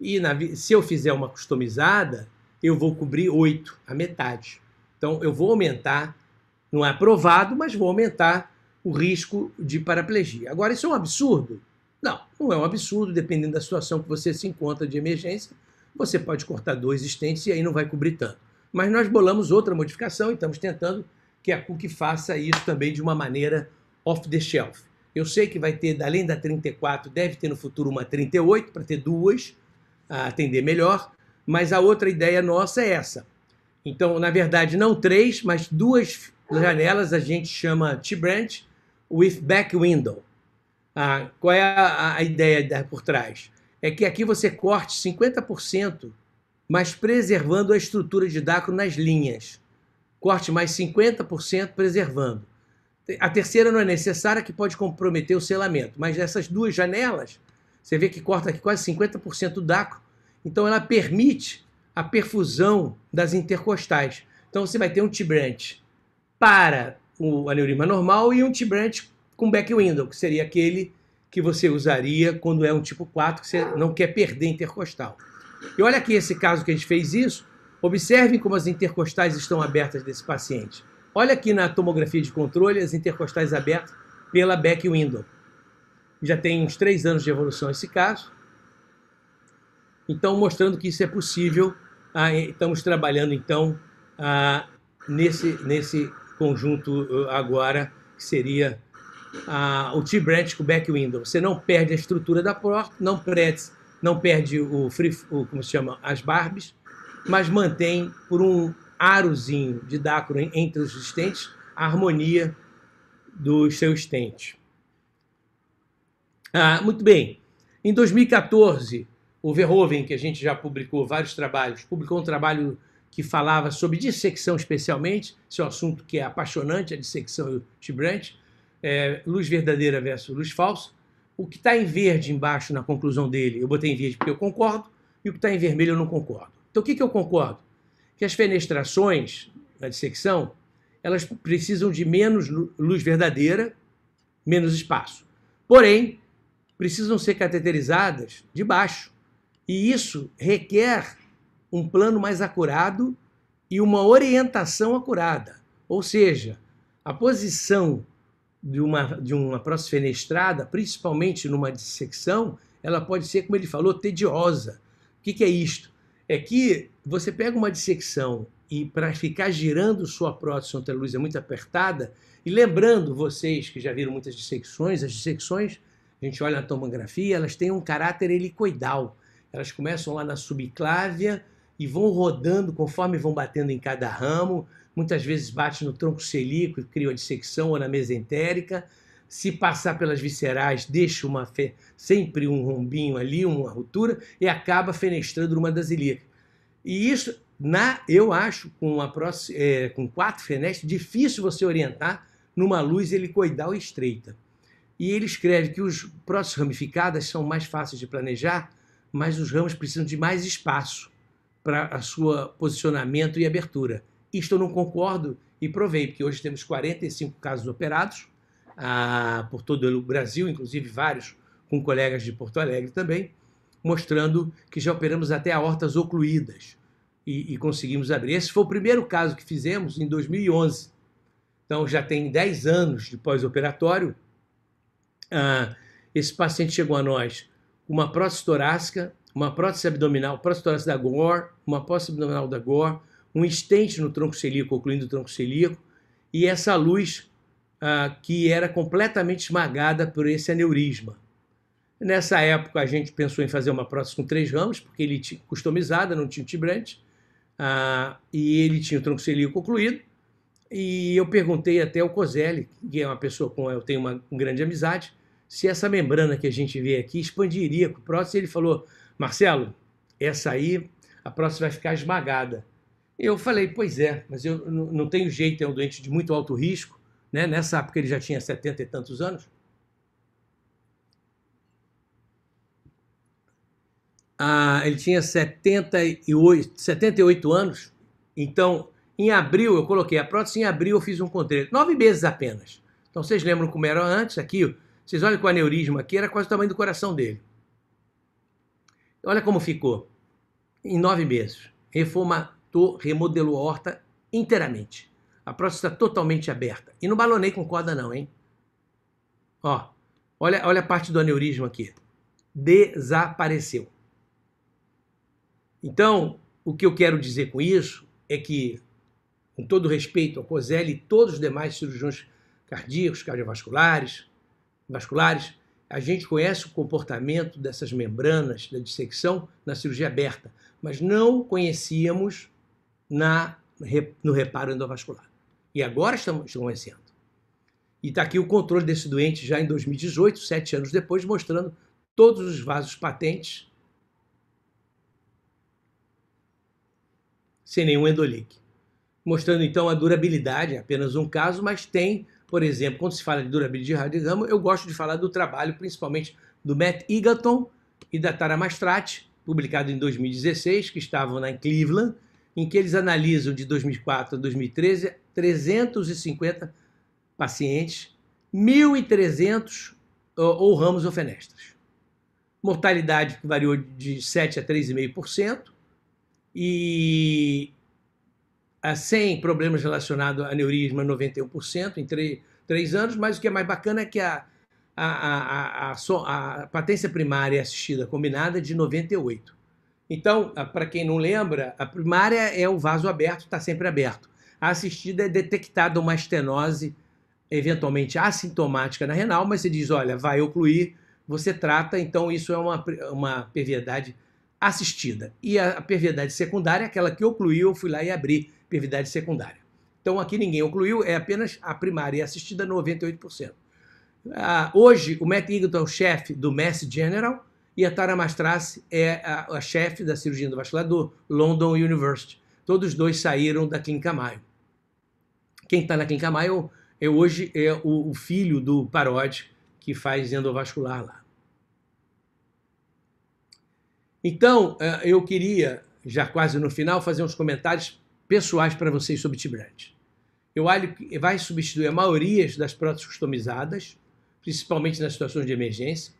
E na, se eu fizer uma customizada, eu vou cobrir 8, a metade. Então, eu vou aumentar, não é aprovado, mas vou aumentar o risco de paraplegia. Agora, isso é um absurdo? Não, não é um absurdo, dependendo da situação que você se encontra de emergência, você pode cortar dois estentes e aí não vai cobrir tanto. Mas nós bolamos outra modificação e estamos tentando que a CUC faça isso também de uma maneira off the shelf. Eu sei que vai ter, além da 34, deve ter no futuro uma 38 para ter duas, a atender melhor, mas a outra ideia nossa é essa. Então, na verdade, não três, mas duas janelas a gente chama T-branch with back window. Ah, qual é a, a ideia por trás? É que aqui você corte 50%, mas preservando a estrutura de Daco nas linhas. Corte mais 50%, preservando. A terceira não é necessária, que pode comprometer o selamento. Mas essas duas janelas, você vê que corta aqui quase 50% do Daco. Então ela permite a perfusão das intercostais. Então você vai ter um tibrante para o aneurisma normal e um T-branch com back window, que seria aquele que você usaria quando é um tipo 4 que você não quer perder intercostal. E olha aqui esse caso que a gente fez isso, observem como as intercostais estão abertas desse paciente. Olha aqui na tomografia de controle as intercostais abertas pela back window. Já tem uns três anos de evolução esse caso. Então, mostrando que isso é possível, ah, estamos trabalhando então ah, nesse, nesse conjunto eh, agora, que seria o T-Branch com back window. Você não perde a estrutura da porta, não perde, não perde o, free, o como se chama, as barbes, mas mantém por um arozinho de dacron entre os estentes a harmonia do seu estente. Ah, muito bem. Em 2014, o Verhoeven, que a gente já publicou vários trabalhos, publicou um trabalho que falava sobre dissecção especialmente, seu assunto que é apaixonante, a é dissecção e o Tibrante, é, luz verdadeira versus luz falsa. O que está em verde embaixo na conclusão dele, eu botei em verde porque eu concordo, e o que está em vermelho eu não concordo. Então o que, que eu concordo? Que as fenestrações na dissecção, elas precisam de menos luz verdadeira, menos espaço. Porém, precisam ser cateterizadas de baixo. E isso requer um plano mais acurado e uma orientação acurada. Ou seja, a posição de uma, de uma próstata fenestrada, principalmente numa dissecção, ela pode ser, como ele falou, tediosa. O que, que é isto? É que você pega uma dissecção e para ficar girando sua prótese sob a luz é muito apertada, e lembrando vocês que já viram muitas dissecções, as dissecções, a gente olha na tomografia, elas têm um caráter helicoidal. Elas começam lá na subclávia, e vão rodando conforme vão batendo em cada ramo. Muitas vezes bate no tronco selico e cria uma dissecção ou na mesentérica. Se passar pelas viscerais, deixa uma fe... sempre um rombinho ali, uma ruptura, e acaba fenestrando uma das ilíacas. E isso, na, eu acho, com, uma próxima, é, com quatro fenestras, difícil você orientar numa luz helicoidal estreita. E ele escreve que os próximos ramificadas são mais fáceis de planejar, mas os ramos precisam de mais espaço para o seu posicionamento e abertura. Isto eu não concordo e provei, porque hoje temos 45 casos operados ah, por todo o Brasil, inclusive vários com colegas de Porto Alegre também, mostrando que já operamos até hortas ocluídas e, e conseguimos abrir. Esse foi o primeiro caso que fizemos em 2011. Então já tem 10 anos de pós-operatório. Ah, esse paciente chegou a nós com uma prótese torácica, uma prótese abdominal, prótese torácica da Gore, uma prótese abdominal da Gore, um estente no tronco celíaco, ocluindo o tronco celíaco, e essa luz ah, que era completamente esmagada por esse aneurisma. Nessa época, a gente pensou em fazer uma prótese com três ramos, porque ele tinha customizada, não tinha tibrante, ah, e ele tinha o tronco celíaco ocluído, e eu perguntei até o Coselli, que é uma pessoa com eu tenho uma grande amizade, se essa membrana que a gente vê aqui expandiria com prótese, ele falou, Marcelo, essa aí, a próxima vai ficar esmagada. Eu falei, pois é, mas eu não tenho jeito, é um doente de muito alto risco, né? Nessa época ele já tinha setenta e tantos anos. Ah, ele tinha 78, 78 anos, então em abril eu coloquei a prótese, em abril eu fiz um controle, nove meses apenas. Então vocês lembram como era antes aqui? Vocês olham com o aneurisma aqui era quase o tamanho do coração dele. Olha como ficou. Em nove meses, reformatou, remodelou a horta inteiramente. A próstata totalmente aberta. E não balonei com corda não, hein? Ó, olha, olha a parte do aneurisma aqui. Desapareceu. Então, o que eu quero dizer com isso é que, com todo respeito ao Coselli e todos os demais cirurgiões cardíacos, cardiovasculares, vasculares, a gente conhece o comportamento dessas membranas da dissecção na cirurgia aberta, mas não conhecíamos na, no reparo endovascular. E agora estamos conhecendo. E está aqui o controle desse doente já em 2018, sete anos depois, mostrando todos os vasos patentes sem nenhum endolique. Mostrando então a durabilidade, apenas um caso, mas tem por exemplo, quando se fala de durabilidade de radiogamma, eu gosto de falar do trabalho principalmente do Matt Eagleton e da Tara Mastrati, publicado em 2016, que estavam na Cleveland, em que eles analisam de 2004 a 2013 350 pacientes, 1.300 ou ramos ou fenestras. Mortalidade que variou de 7 a 3,5% e sem problemas relacionados a aneurisma, 91% em 3, anos, mas o que é mais bacana é que a, a, a, a, a patência primária é assistida combinada é de 98%. Então, para quem não lembra, a primária é o vaso aberto, está sempre aberto. A assistida é detectada uma estenose, eventualmente assintomática na renal, mas você diz, olha, vai ocluir, você trata, então isso é uma, uma perviedade assistida. E a, a perviedade secundária, é aquela que ocluiu, eu fui lá e abri pervidade secundária. Então aqui ninguém ocluiu, é apenas a primária assistida 98%. Ah, hoje o Matt Eagleton é o chefe do Mass General e a Tara Mastrassi é a, a chefe da cirurgia endovascular do London University. Todos dois saíram da Clínica Mayo. Quem está na Clínica Mayo é, hoje é o, o filho do Parodi, que faz endovascular lá. Então, ah, eu queria, já quase no final, fazer uns comentários pessoais para vocês sobre Tibrante. Eu acho que vai substituir a maioria das próteses customizadas, principalmente nas situações de emergência.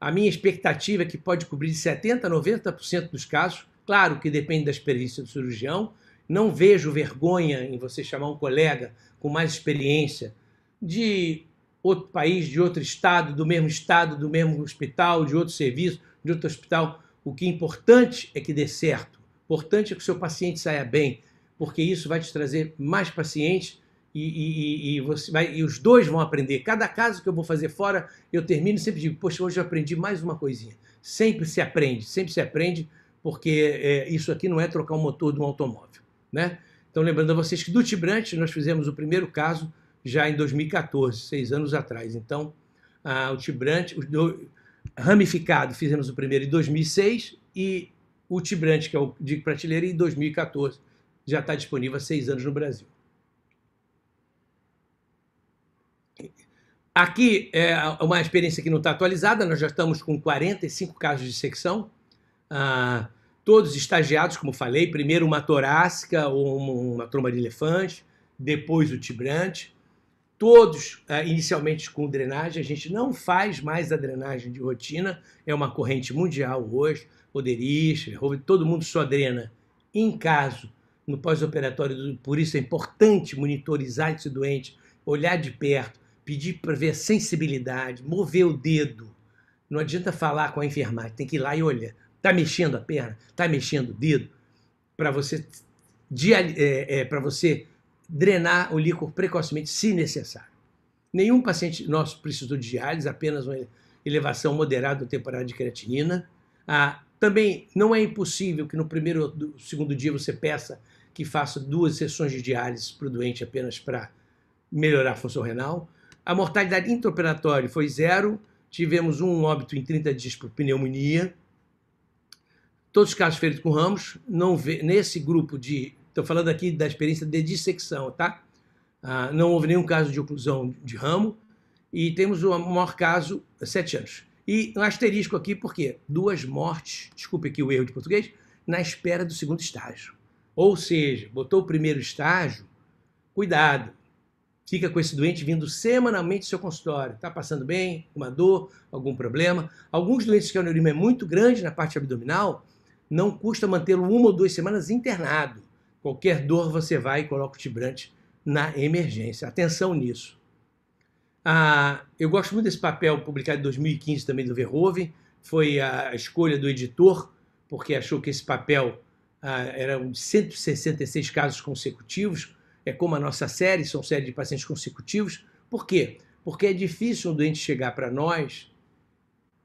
A minha expectativa é que pode cobrir 70% a 90% dos casos, claro que depende da experiência do cirurgião. Não vejo vergonha em você chamar um colega com mais experiência de outro país, de outro estado, do mesmo estado, do mesmo hospital, de outro serviço, de outro hospital. O que é importante é que dê certo. O importante é que o seu paciente saia bem porque isso vai te trazer mais pacientes e, e, e, você vai, e os dois vão aprender. Cada caso que eu vou fazer fora, eu termino e sempre digo, poxa, hoje eu aprendi mais uma coisinha. Sempre se aprende, sempre se aprende, porque é, isso aqui não é trocar o motor de um automóvel. Né? Então, lembrando a vocês que do Tibrante nós fizemos o primeiro caso já em 2014, seis anos atrás. Então, ah, o Tibrante, o do, ramificado, fizemos o primeiro em 2006 e o Tibrante, que é o de prateleira, em 2014 já está disponível há seis anos no Brasil. Aqui é uma experiência que não está atualizada, nós já estamos com 45 casos de secção, ah, todos estagiados, como falei, primeiro uma torácica ou uma, uma tromba de elefante, depois o tibrante, todos ah, inicialmente com drenagem, a gente não faz mais a drenagem de rotina, é uma corrente mundial hoje, poderista, todo mundo só drena em caso no pós-operatório. Por isso é importante monitorizar esse doente, olhar de perto, pedir para ver a sensibilidade, mover o dedo. Não adianta falar com a enfermagem, tem que ir lá e olhar. Está mexendo a perna? Está mexendo o dedo? Para você, é, é, você drenar o líquor precocemente, se necessário. Nenhum paciente nosso precisou de diálise, apenas uma elevação moderada do temporário de creatinina. Ah, também não é impossível que no primeiro ou segundo dia você peça que faça duas sessões de diálise para o doente apenas para melhorar a função renal. A mortalidade intraoperatória foi zero, tivemos um óbito em 30 dias por pneumonia. Todos os casos feitos com ramos, não vê, nesse grupo de. Estou falando aqui da experiência de dissecção, tá? Ah, não houve nenhum caso de oclusão de ramo. E temos o maior caso, sete anos. E um asterisco aqui, porque duas mortes, desculpe aqui o erro de português, na espera do segundo estágio. Ou seja, botou o primeiro estágio, cuidado. Fica com esse doente vindo semanalmente ao seu consultório. Está passando bem? Uma dor? Algum problema? Alguns doentes que o aneurisma é muito grande na parte abdominal, não custa mantê-lo uma ou duas semanas internado. Qualquer dor você vai e coloca o tibrante na emergência. Atenção nisso. Ah, eu gosto muito desse papel publicado em 2015 também do Verhoeven. Foi a escolha do editor, porque achou que esse papel ah, eram 166 casos consecutivos, é como a nossa série, são série de pacientes consecutivos. Por quê? Porque é difícil um doente chegar para nós,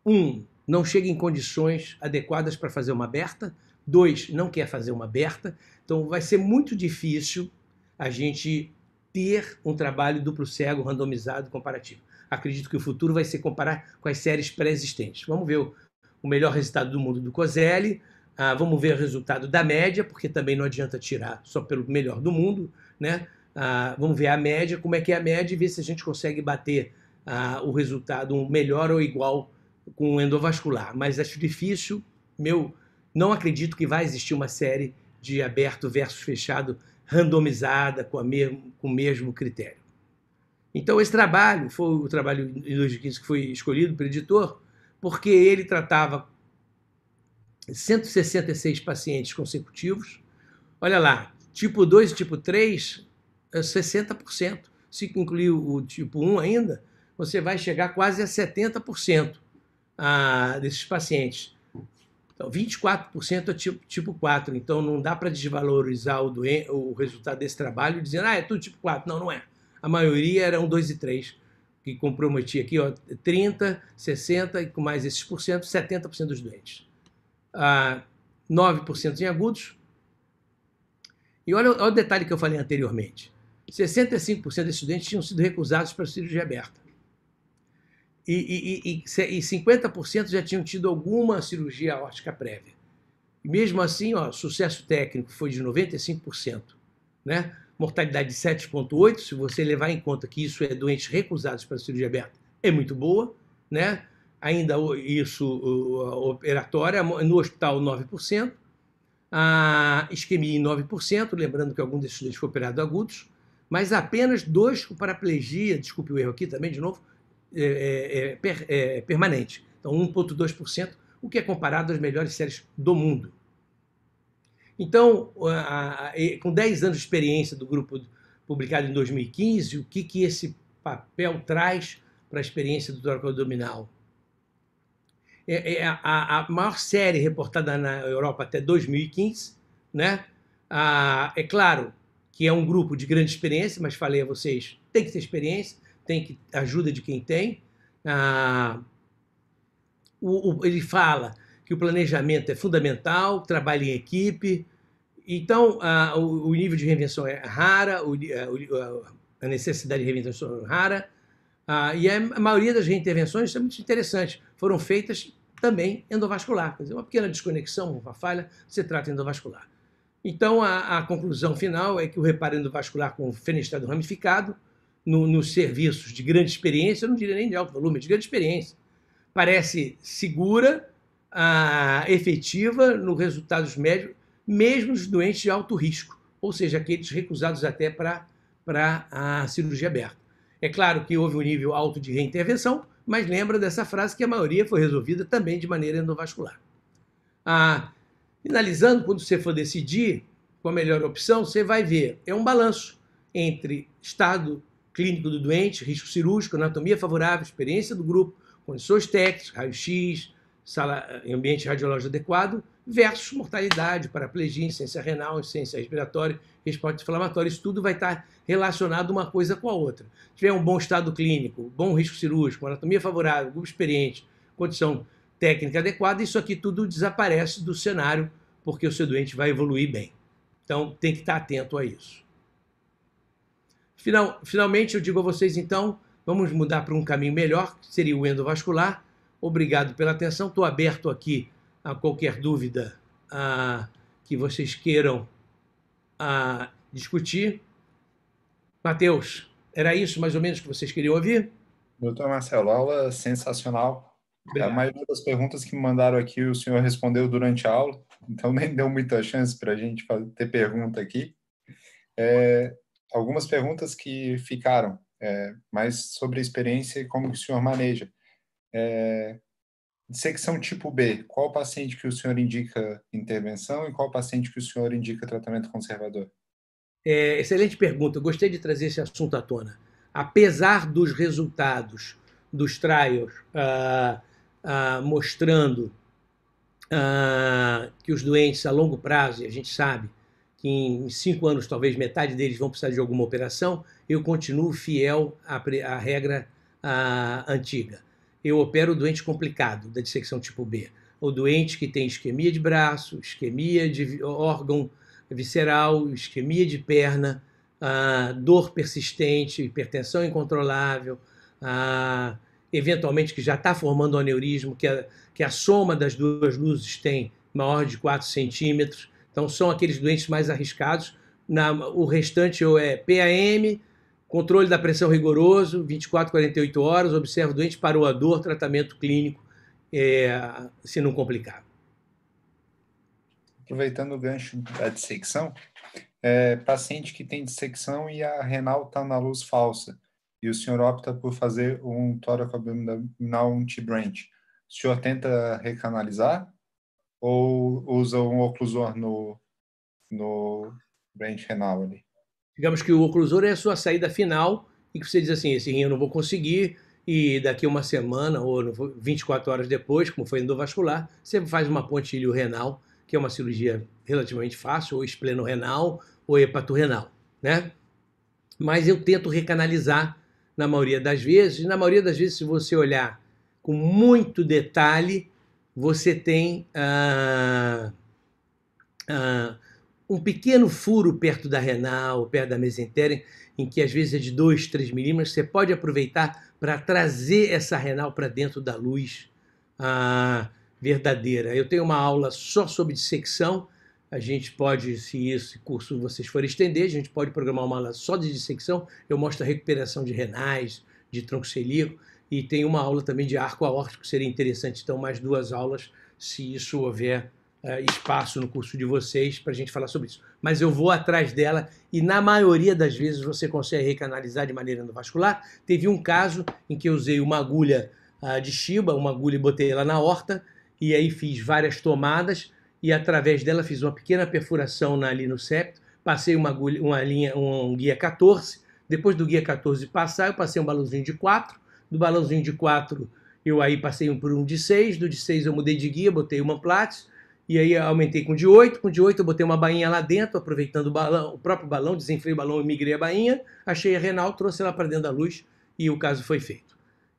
um, não chega em condições adequadas para fazer uma aberta, dois, não quer fazer uma aberta, então vai ser muito difícil a gente ter um trabalho duplo cego, randomizado, comparativo. Acredito que o futuro vai ser comparar com as séries pré-existentes. Vamos ver o, o melhor resultado do mundo do COSELI, ah, vamos ver o resultado da média, porque também não adianta tirar só pelo melhor do mundo, né? Ah, vamos ver a média, como é que é a média e ver se a gente consegue bater ah, o resultado um melhor ou igual com o endovascular. Mas acho difícil, meu, não acredito que vai existir uma série de aberto versus fechado randomizada com, a mesmo, com o mesmo critério. Então esse trabalho foi o trabalho em 2015 que foi escolhido pelo editor, porque ele tratava 166 pacientes consecutivos. Olha lá, tipo 2 e tipo 3, 60%. É Se incluir o tipo 1 ainda, você vai chegar quase a 70% a, ah, desses pacientes. Então, 24% é tipo, tipo 4. Então, não dá para desvalorizar o, doen- o resultado desse trabalho dizendo, ah, é tudo tipo 4. Não, não é. A maioria eram 2 e 3, que comprometia aqui ó, 30, 60 e com mais esses por cento, 70% dos doentes ah, 9% em agudos. E olha, olha, o detalhe que eu falei anteriormente: 65% desses estudantes tinham sido recusados para cirurgia aberta. E, e, e, e 50% já tinham tido alguma cirurgia óptica prévia. mesmo assim, o sucesso técnico foi de 95%. Né? Mortalidade de 7,8%, se você levar em conta que isso é doentes recusados para cirurgia aberta, é muito boa. Né? ainda isso operatória, no hospital 9%, a isquemia em 9%, lembrando que algum desses doentes foi operado agudos, mas apenas dois com paraplegia, desculpe o erro aqui também de novo, é, é, é per, é permanente. Então 1,2%, o que é comparado às melhores séries do mundo. Então, a, a, a, com 10 anos de experiência do grupo publicado em 2015, o que, que esse papel traz para a experiência do tóraco abdominal? é, é a, a, maior série reportada na Europa até 2015. Né? Ah, é claro que é um grupo de grande experiência, mas falei a vocês, tem que ter experiência, tem que ajuda de quem tem. Ah, o, o, ele fala que o planejamento é fundamental, trabalho em equipe. Então, ah, o, o, nível de reinvenção é rara, a necessidade de reinvenção é rara. Ah, e a maioria das reintervenções, isso é muito interessante, foram feitas também endovascular. Quer dizer, uma pequena desconexão, uma falha, se trata endovascular. Então, a, a conclusão final é que o reparo endovascular com fenestrado ramificado, no, nos serviços de grande experiência, eu não diria nem de alto volume, é de grande experiência, parece segura, ah, efetiva no resultados médios, mesmo os doentes de alto risco, ou seja, aqueles recusados até para a cirurgia aberta. É claro que houve um nível alto de reintervenção, mas lembra dessa frase que a maioria foi resolvida também de maneira endovascular. Ah, finalizando, quando você for decidir qual a melhor opção, você vai ver, é um balanço entre estado clínico do doente, risco cirúrgico, anatomia favorável, experiência do grupo, condições técnicas, raio-x, ambiente radiológico adequado, versus mortalidade, paraplegia, insuficiência renal, insuficiência respiratória, resposta inflamatória. Isso tudo vai estar relacionado uma coisa com a outra. Se tiver um bom estado clínico, bom risco cirúrgico, anatomia favorável, grupo experiente, condição técnica adequada, isso aqui tudo desaparece do cenário porque o seu doente vai evoluir bem. Então, tem que estar atento a isso. Final, finalmente, eu digo a vocês, então, vamos mudar para um caminho melhor, que seria o endovascular. Obrigado pela atenção. Estou aberto aqui a qualquer dúvida a, que vocês queiram a, discutir. Matheus, era isso mais ou menos que vocês queriam ouvir? Doutor é Marcelo, aula sensacional. Obrigado. A maioria das perguntas que me mandaram aqui o senhor respondeu durante a aula, então nem deu muita chance para a gente ter pergunta aqui. É, algumas perguntas que ficaram, é, mas sobre a experiência e como o senhor maneja. É, secção tipo B, qual paciente que o senhor indica intervenção e qual paciente que o senhor indica tratamento conservador? É, excelente pergunta. gostei de trazer esse assunto à tona. Apesar dos resultados dos trials ah, ah, mostrando ah, que os doentes a longo prazo, e a gente sabe que em cinco anos talvez metade deles vão precisar de alguma operação, eu continuo fiel à, à regra antiga eu opero o doente complicado da dissecção tipo B, ou doente que tem isquemia de braço, isquemia de órgão visceral, isquemia de perna, ah, dor persistente, hipertensão incontrolável, ah, eventualmente que já está formando um aneurisma, que a, que a soma das duas luzes tem maior de 4 centímetros. Então, são aqueles doentes mais arriscados. Na, o restante ou é PAM, Controle da pressão rigoroso, 24, 48 horas, observa o doente, parou a dor, tratamento clínico, é, se não complicar. Aproveitando o gancho da dissecção, é, paciente que tem dissecção e a renal está na luz falsa, e o senhor opta por fazer um tóraco-abdominal anti-branch, o senhor tenta recanalizar ou usa um oclusor no, no branch renal ali? digamos que o oclusor é a sua saída final e que você diz assim, esse rim eu não vou conseguir e daqui uma semana ou 24 horas depois, como foi endovascular, você faz uma pontilho renal, que é uma cirurgia relativamente fácil, ou espleno-renal ou hepatorrenal, né? Mas eu tento recanalizar na maioria das vezes. Na maioria das vezes, se você olhar com muito detalhe, você tem... Ah, ah, um pequeno furo perto da renal, perto da mesentéria em que às vezes é de 2, 3 milímetros, você pode aproveitar para trazer essa renal para dentro da luz ah, verdadeira. Eu tenho uma aula só sobre dissecção, a gente pode, se esse curso vocês forem estender, a gente pode programar uma aula só de dissecção, eu mostro a recuperação de renais, de tronco celíaco, e tem uma aula também de arco aórtico, que seria interessante, então mais duas aulas, se isso houver eh, espaço no curso de vocês para a gente falar sobre isso. Mas eu vou atrás dela e, na maioria das vezes, você consegue recanalizar de maneira endovascular. Teve um caso em que eu usei uma agulha ah, de Shiba, uma agulha e botei ela na horta, e aí fiz várias tomadas e, através dela, fiz uma pequena perfuração ali no septo, passei uma, agulha, uma linha, um guia 14. Depois do guia 14 passar, eu passei um balãozinho de 4. Do balãozinho de 4, eu aí passei um por um de 6. Do de 6, eu mudei de guia, botei uma plate. E aí aumentei com de 8, com de 8 eu botei uma bainha lá dentro, aproveitando o, balão, o próprio balão, desenfrei o balão e migrei a bainha, achei a renal, trouxe ela para dentro da luz e o caso foi feito.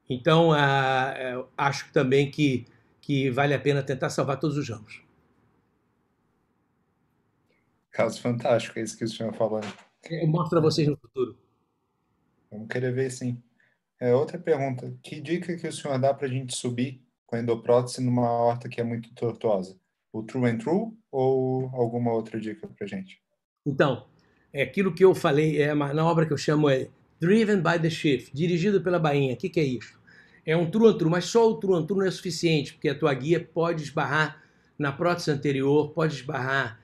Então, ah, é, acho também que, que vale a pena tentar salvar todos os ramos. Caso fantástico, é isso que o senhor falando. Né? É, eu mostro para vocês no futuro. Vamos querer ver, sim. É, outra pergunta, que dica que o senhor dá para a gente subir com endoprótese numa horta que é muito tortuosa? o True and True ou alguma outra dica para gente? Então, é aquilo que eu falei, é, mas na obra que eu chamo é Driven by the Shift, dirigido pela Bainha. O que, que é isso? É um True and True, mas só o True and True não é suficiente, porque a tua guia pode esbarrar na prótese anterior, pode esbarrar,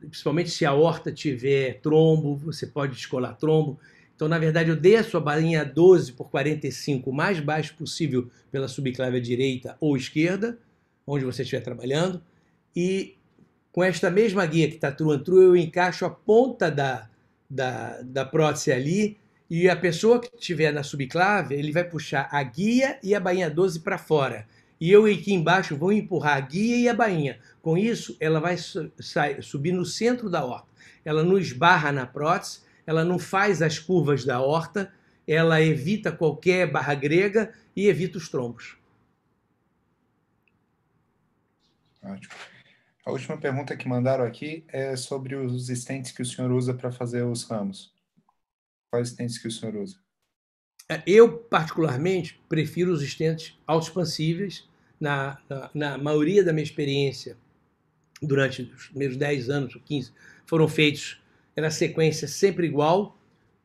principalmente se a horta tiver trombo, você pode descolar trombo. Então, na verdade, eu dei a sua bainha 12 por 45 o mais baixo possível pela subclávia direita ou esquerda, onde você estiver trabalhando e com esta mesma guia que está truan true eu encaixo a ponta da, da, da prótese ali e a pessoa que estiver na subclave, ele vai puxar a guia e a bainha 12 para fora. E eu aqui embaixo vou empurrar a guia e a bainha. Com isso, ela vai su subir no centro da horta. Ela não esbarra na prótese, ela não faz as curvas da horta, ela evita qualquer barra grega e evita os trombos. Ótimo. A última pergunta que mandaram aqui é sobre os estentes que o senhor usa para fazer os ramos. Quais estentes que o senhor usa? É, eu, particularmente, prefiro os estentes autoexpansíveis. Na, na, na, maioria da minha experiência, durante os meus 10 anos ou 15, foram feitos na sequência sempre igual.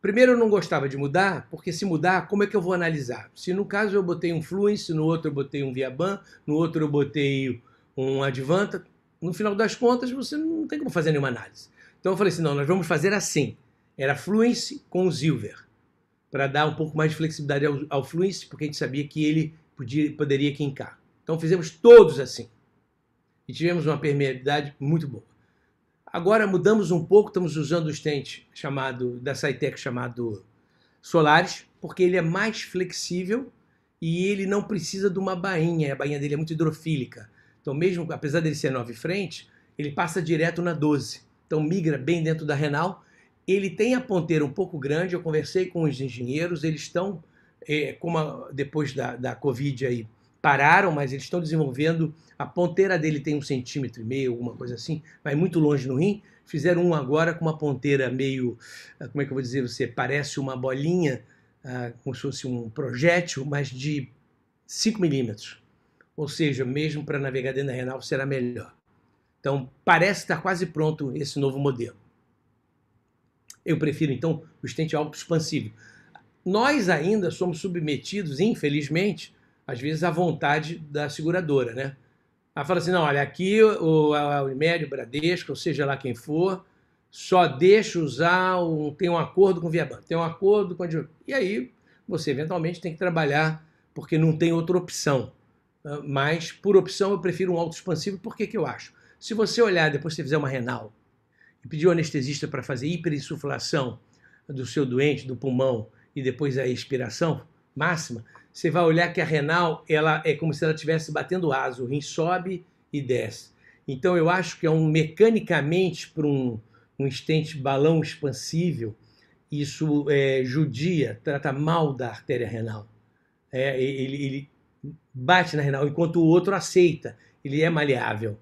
Primeiro, eu não gostava de mudar, porque se mudar, como é que eu vou analisar? Se no caso eu botei um Fluence, no outro eu botei um Viaban, no outro eu botei um Advanta, no final das contas, você não tem como fazer nenhuma análise. Então eu falei assim: não, nós vamos fazer assim. Era fluence com o Silver, para dar um pouco mais de flexibilidade ao, ao porque a gente sabia que ele podia, poderia quincar. Então fizemos todos assim. E tivemos uma permeabilidade muito boa. Agora mudamos um pouco, estamos usando o stent chamado, da Saitec chamado Solaris, porque ele é mais flexível e ele não precisa de uma bainha. A bainha dele é muito hidrofílica. Então, mesmo apesar dele ser nove frente, ele passa direto na 12. Então, migra bem dentro da renal. Ele tem a ponteira um pouco grande. Eu conversei com os engenheiros, eles estão, é, como a, depois da, da Covid aí, pararam, mas eles estão desenvolvendo. A ponteira dele tem um centímetro e meio, alguma coisa assim, vai muito longe no rim. Fizeram um agora com uma ponteira meio, ah, como é que eu vou dizer você, parece uma bolinha, ah, como se fosse um projétil, mas de 5 milímetros ou seja, mesmo para navegar dentro da renal será melhor. Então, parece estar quase pronto esse novo modelo. Eu prefiro, então, o estente expansivo. Nós ainda somos submetidos, infelizmente, às vezes à vontade da seguradora, né? Ela fala assim, não, olha, aqui o, a o Bradesco, ou seja lá quem for, só deixa usar, um, tem um acordo com o Viaban, tem um acordo com a... E aí você eventualmente tem que trabalhar porque não tem outra opção. Ah, mas por opção eu prefiro um autoexpansivo. Por que, que eu acho? Se você olhar, depois você fizer uma renal e pedir um anestesista para fazer hiperinsuflação do seu doente, do pulmão, e depois a expiração máxima, você vai olhar que a renal ela é como se ela estivesse batendo asa, o rim sobe e desce. Então eu acho que é um mecanicamente para um, um estente balão expansível, isso é, judia, trata mal da artéria renal. É, ele, ele bate na renal, enquanto o outro aceita, ele é maleável.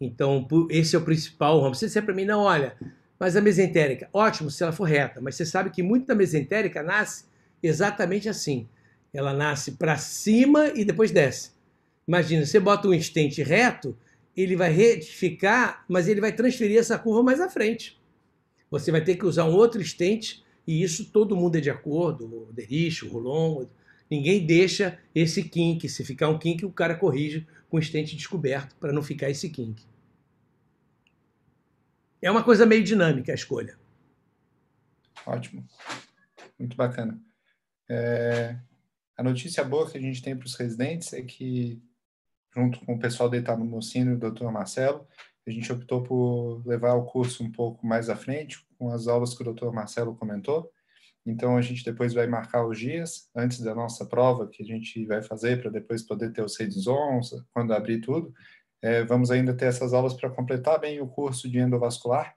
Então, esse é o principal ramo. Você disser para mim, não, olha, mas a mesentérica, ótimo se ela for reta, mas você sabe que muita mesentérica nasce exatamente assim. Ela nasce para cima e depois desce. Imagina, você bota um estente reto, ele vai retificar, mas ele vai transferir essa curva mais à frente. Você vai ter que usar um outro estente, e isso todo mundo é de acordo, o Derich, o Roulon, Ninguém deixa esse kink. Se ficar um kink, o cara corrige com o estente descoberto para não ficar esse kink. É uma coisa meio dinâmica a escolha. Ótimo. Muito bacana. É... A notícia boa que a gente tem para os residentes é que, junto com o pessoal da Mocino e o doutor Marcelo, a gente optou por levar o curso um pouco mais à frente, com as aulas que o doutor Marcelo comentou, então a gente depois vai marcar os dias antes da nossa prova que a gente vai fazer para depois poder ter os seis 11 quando abrir tudo. É, vamos ainda ter essas aulas para completar bem o curso de endovascular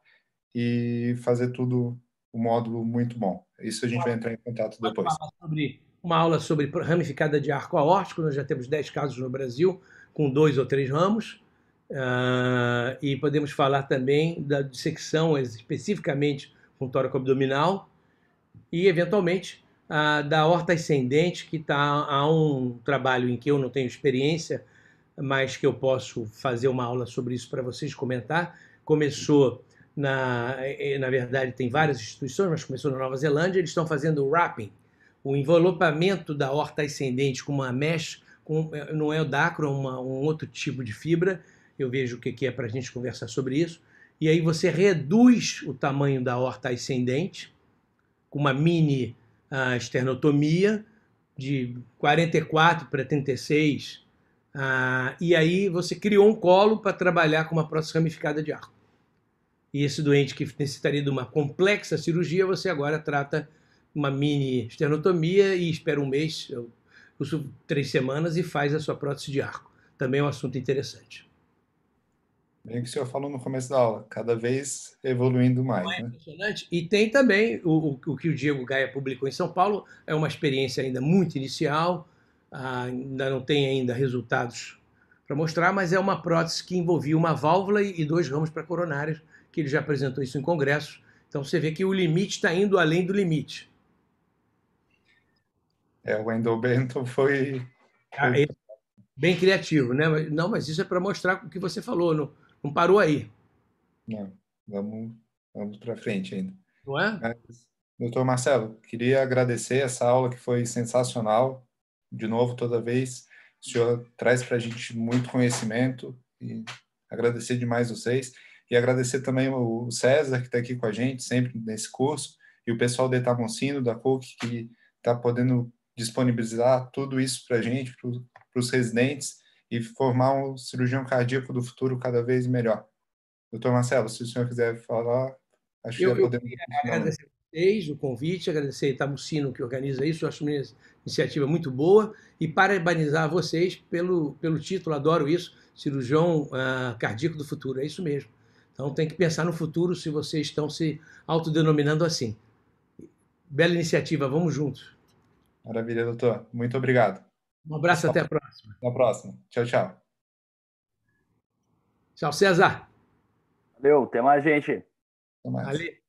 e fazer tudo um módulo muito bom. Isso a gente vai entrar em contato depois. Sobre uma aula sobre ramificada de arco aórtico, nós já temos 10 casos no Brasil com dois ou três ramos. Uh, e podemos falar também da dissecção especificamente com tóraco abdominal, e, eventualmente, a, da horta ascendente, que está há um trabalho em que eu não tenho experiência, mas que eu posso fazer uma aula sobre isso para vocês comentar. Começou, na, eh, na verdade, tem várias instituições, mas começou na Nova Zelândia, eles estão fazendo o wrapping, o envelopamento da horta ascendente com uma mesh, com, eh, não é o dacro, é uma, um outro tipo de fibra, eu vejo o que é para a gente conversar sobre isso, e aí você reduz o tamanho da horta ascendente, uma mini uh, esternotomia de 44 para 36, uh, ah, e aí você criou um colo para trabalhar com uma prótese ramificada de arco. E esse doente que necessitaria de uma complexa cirurgia, você agora trata uma mini esternotomia e espera um mês, ou três semanas e faz a sua prótese de arco. Também é um assunto interessante. Bem que o senhor falou no começo da aula, cada vez evoluindo mais. Não é né? E tem também o, o, que o Diego Gaia publicou em São Paulo, é uma experiência ainda muito inicial, ah, ainda não tem ainda resultados para mostrar, mas é uma prótese que envolvia uma válvula e dois ramos para coronárias, que ele já apresentou isso em congresso. Então você vê que o limite está indo além do limite. É, o Wendell Benton foi. Ah, é bem criativo, né? Não, mas isso é para mostrar o que você falou. No, não parou aí. Não, vamos, vamos para frente ainda. Não é? Mas, doutor Marcelo, queria agradecer essa aula que foi sensacional. De novo, toda vez, o senhor traz para a gente muito conhecimento e agradecer demais vocês. E agradecer também o César, que está aqui com a gente, sempre nesse curso, e o pessoal de Etamoncino, da CUC, que está podendo disponibilizar tudo isso para a gente, para os residentes e formar um cirurgião cardíaco do futuro cada vez melhor. Doutor Marcelo, se o senhor quiser falar, acho que eu, já podemos. Eu né? agradecer a vocês o convite, agradecer a Itamucino que organiza isso, acho uma iniciativa muito boa e parabenizar vocês pelo, pelo título, adoro isso, cirurgião uh, cardíaco do futuro, é isso mesmo. Então tem que pensar no futuro se vocês estão se autodenominando assim. Bela iniciativa, vamos juntos. Maravilha, doutor. Muito obrigado. Um abraço, até a próxima. Até a próxima. Tchau, tchau. Tchau, César. Valeu, até mais, gente. Até mais. Valeu.